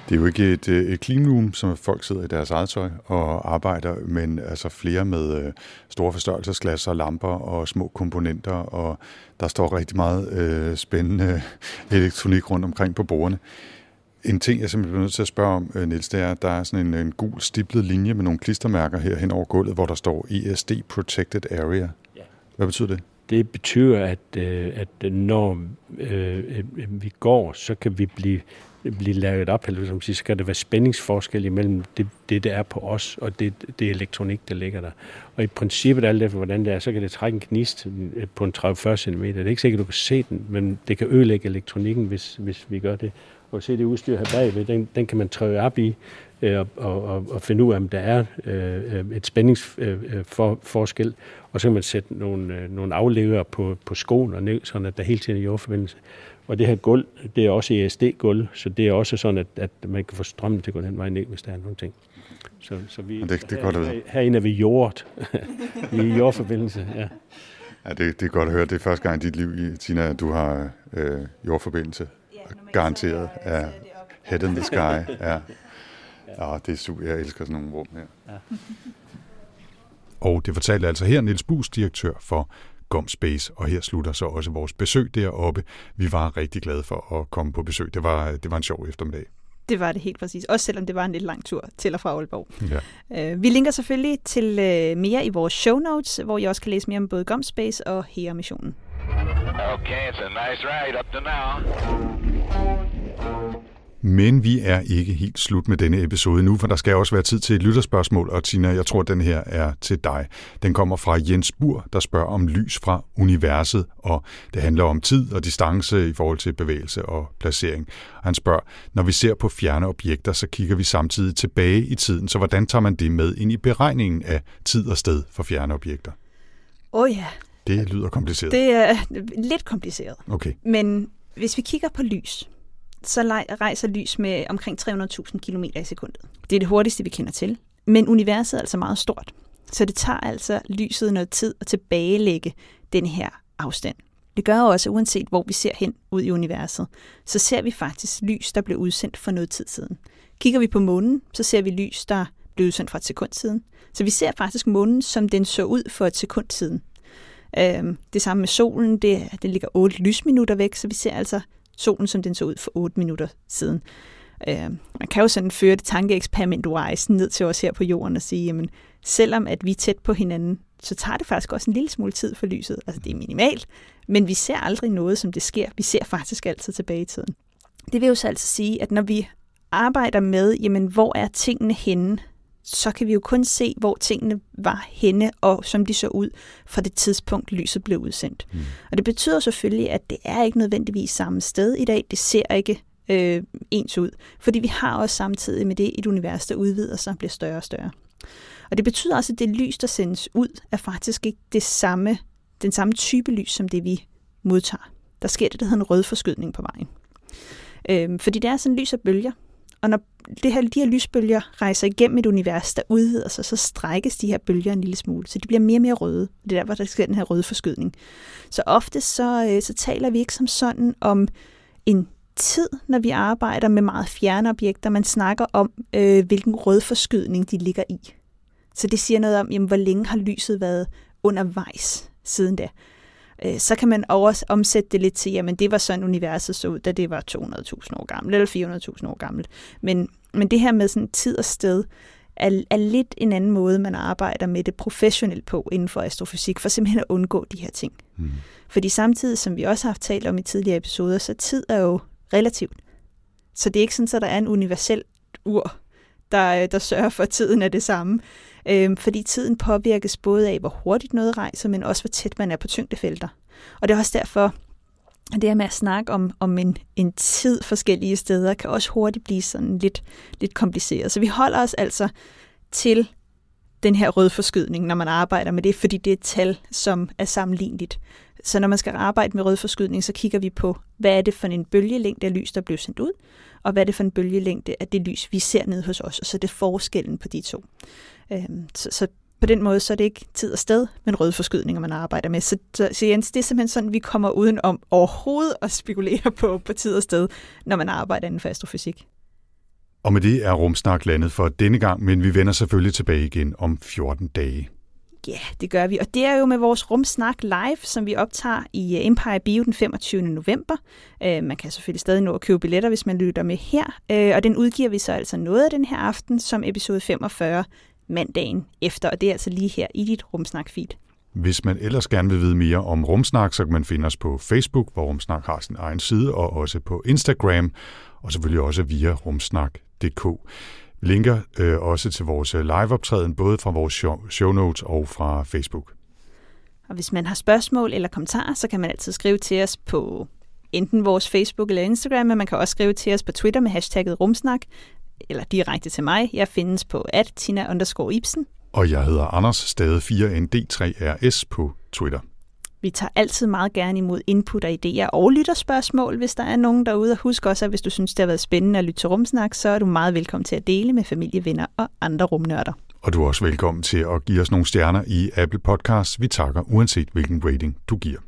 Det er jo ikke et, øh, et clean room, som folk sidder i deres eget tøj og arbejder, men altså flere med øh, store forstørrelsesglas og lamper og små komponenter, og der står rigtig meget øh, spændende elektronik rundt omkring på bordene. En ting, jeg simpelthen bliver nødt til at spørge om, øh, Niels, det er, at der er sådan en, en gul stiplet linje med nogle klistermærker her hen over gulvet, hvor der står ESD Protected Area. Hvad betyder det? det betyder, at, øh, at når øh, øh, øh, vi går, så kan vi blive, blive lavet op, eller som siger, så kan der være spændingsforskel imellem det, det, der er på os, og det, det elektronik, der ligger der. Og i princippet, alt efter hvordan det er, så kan det trække en gnist øh, på en 30-40 cm. Det er ikke sikkert, at du kan se den, men det kan ødelægge elektronikken, hvis, hvis vi gør det. Og se det udstyr her bagved, den, den kan man træde op i, Øh, og, og, og finde ud af, om der er øh, et spændingsforskel, øh, og så kan man sætte nogle, nogle aflever på, på skoen, ned, sådan at der hele tiden er jordforbindelse. Og det her gulv, det er også ESD-gulv, så det er også sådan, at, at man kan få strømmen til at gå den vej ned, hvis der er nogle ting. Så, så vi, det, det er godt at vide. Herinde er vi jordet. vi er jordforbindelse, ja. Ja, det, det er godt at høre. Det er første gang i dit liv, Tina, at du har øh, jordforbindelse. Ja, Garanteret. ja. Head in the sky. Ja. Ja. det er super. Jeg elsker sådan nogle rum her. Ja. og det fortalte altså her Niels Bus, direktør for Space, og her slutter så også vores besøg deroppe. Vi var rigtig glade for at komme på besøg. Det var, det var en sjov eftermiddag. Det var det helt præcis, også selvom det var en lidt lang tur til og fra Aalborg. Ja. Uh, vi linker selvfølgelig til uh, mere i vores show notes, hvor I også kan læse mere om både Space og HERA-missionen. Okay, it's a nice ride up to now. Men vi er ikke helt slut med denne episode nu, for der skal også være tid til et lytterspørgsmål, og Tina, jeg tror, den her er til dig. Den kommer fra Jens Bur, der spørger om lys fra universet, og det handler om tid og distance i forhold til bevægelse og placering. Han spørger, når vi ser på fjerne objekter, så kigger vi samtidig tilbage i tiden, så hvordan tager man det med ind i beregningen af tid og sted for fjerne objekter? Åh oh ja. Det lyder kompliceret. Det er lidt kompliceret. Okay. Men hvis vi kigger på lys, så rejser lys med omkring 300.000 km i sekundet. Det er det hurtigste, vi kender til. Men universet er altså meget stort, så det tager altså lyset noget tid at tilbagelægge den her afstand. Det gør også, uanset hvor vi ser hen ud i universet, så ser vi faktisk lys, der blev udsendt for noget tid siden. Kigger vi på månen, så ser vi lys, der blev udsendt for et sekund siden. Så vi ser faktisk månen, som den så ud for et sekund siden. Øhm, det samme med solen, det, det ligger 8 lysminutter væk, så vi ser altså solen, som den så ud for 8 minutter siden. Øh, man kan jo sådan føre det tankeeksperiment-wise ned til os her på jorden og sige, jamen, selvom at vi er tæt på hinanden, så tager det faktisk også en lille smule tid for lyset. Altså det er minimalt, men vi ser aldrig noget, som det sker. Vi ser faktisk altid tilbage i tiden. Det vil jo så altså sige, at når vi arbejder med, jamen, hvor er tingene henne, så kan vi jo kun se, hvor tingene var henne, og som de så ud fra det tidspunkt, lyset blev udsendt. Mm. Og det betyder selvfølgelig, at det er ikke nødvendigvis samme sted i dag. Det ser ikke øh, ens ud. Fordi vi har også samtidig med det et univers, der udvider sig og bliver større og større. Og det betyder også, at det lys, der sendes ud, er faktisk ikke det samme, den samme type lys, som det vi modtager. Der sker det, der hedder en rødforskydning på vejen. Øh, fordi det er sådan lys og bølger. Og når det her, de her lysbølger rejser igennem et univers, der udvider sig, så strækkes de her bølger en lille smule, så de bliver mere og mere røde. Det er der, hvor der sker den her røde forskydning. Så ofte så, øh, så taler vi ikke som sådan om en tid, når vi arbejder med meget fjerne objekter. Man snakker om, øh, hvilken rød forskydning de ligger i. Så det siger noget om, jamen, hvor længe har lyset været undervejs siden da. Øh, så kan man også omsætte det lidt til, jamen det var sådan universet så ud, da det var 200.000 år gammelt, eller 400.000 år gammelt. Men, men det her med sådan tid og sted, er, er lidt en anden måde, man arbejder med det professionelt på inden for astrofysik, for simpelthen at undgå de her ting. Mm. Fordi samtidig, som vi også har haft talt om i tidligere episoder, så tid er jo relativt. Så det er ikke sådan, at der er en universel ur, der, øh, der sørger for, at tiden er det samme. Øhm, fordi tiden påvirkes både af, hvor hurtigt noget rejser, men også hvor tæt man er på tyngdefelter. Og det er også derfor, at det her med at snakke om, om en, en tid forskellige steder, kan også hurtigt blive sådan lidt, lidt kompliceret. Så vi holder os altså til den her røde forskydning, når man arbejder med det, fordi det er et tal, som er sammenligneligt. Så når man skal arbejde med rød forskydning, så kigger vi på, hvad er det for en bølgelængde af lys, der blev sendt ud, og hvad er det for en bølgelængde af det lys, vi ser nede hos os, og så er det forskellen på de to. Øhm, så, så på den måde, så er det ikke tid og sted, men røde forskydninger, man arbejder med. Så, så Jens, det er simpelthen sådan, vi kommer uden om overhovedet at spekulere på, på tid og sted, når man arbejder inden for astrofysik. Og med det er Rumsnak landet for denne gang, men vi vender selvfølgelig tilbage igen om 14 dage. Ja, det gør vi. Og det er jo med vores Rumsnak Live, som vi optager i øh, Empire Bio den 25. november. Øh, man kan selvfølgelig stadig nå at købe billetter, hvis man lytter med her. Øh, og den udgiver vi så altså noget af den her aften som episode 45 mandagen efter. Og det er altså lige her i dit Rumsnak feed. Hvis man ellers gerne vil vide mere om Rumsnak, så kan man finde os på Facebook, hvor Rumsnak har sin egen side, og også på Instagram, og selvfølgelig også via rumsnak.dk linker øh, også til vores øh, liveoptræden, både fra vores show, show notes og fra Facebook. Og hvis man har spørgsmål eller kommentarer, så kan man altid skrive til os på enten vores Facebook eller Instagram, men man kan også skrive til os på Twitter med hashtagget rumsnak, eller direkte til mig. Jeg findes på at Tina Ibsen. Og jeg hedder Anders, stadig 4ND3RS på Twitter. Vi tager altid meget gerne imod input og idéer og lytterspørgsmål, hvis der er nogen derude. Og husk også, at hvis du synes, det har været spændende at lytte til Rumsnak, så er du meget velkommen til at dele med familievenner og andre rumnørder. Og du er også velkommen til at give os nogle stjerner i Apple Podcasts. Vi takker uanset hvilken rating du giver.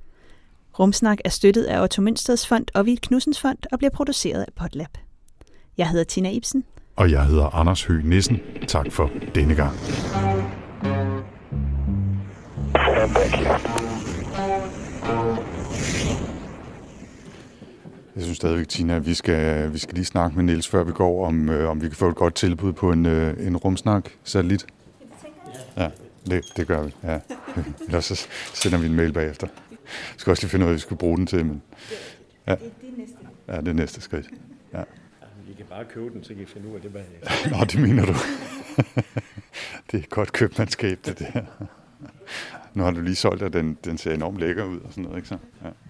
Rumsnak er støttet af Otto Mønsteds Fond og Vild Knudsens Fond og bliver produceret af Podlab. Jeg hedder Tina Ibsen. Og jeg hedder Anders Høgh Nissen. Tak for denne gang. Thank you. Jeg synes stadigvæk, Tina, at vi skal, vi skal lige snakke med Niels, før vi går, om, øh, om vi kan få et godt tilbud på en, øh, en rumsnak-satellit. Ja, det, det gør vi. Ja. Eller så sender vi en mail bagefter. Vi skal også lige finde ud af, hvad vi skal bruge den til. Men... Ja. Det er næste. Ja, det er næste skridt. Ja. Vi kan bare købe den, så kan vi finde ud af det bagefter. Nå, det mener du. det er et godt købmandskab, det der. Nu har du lige solgt, at den, den ser enormt lækker ud og sådan noget, ikke så? Ja.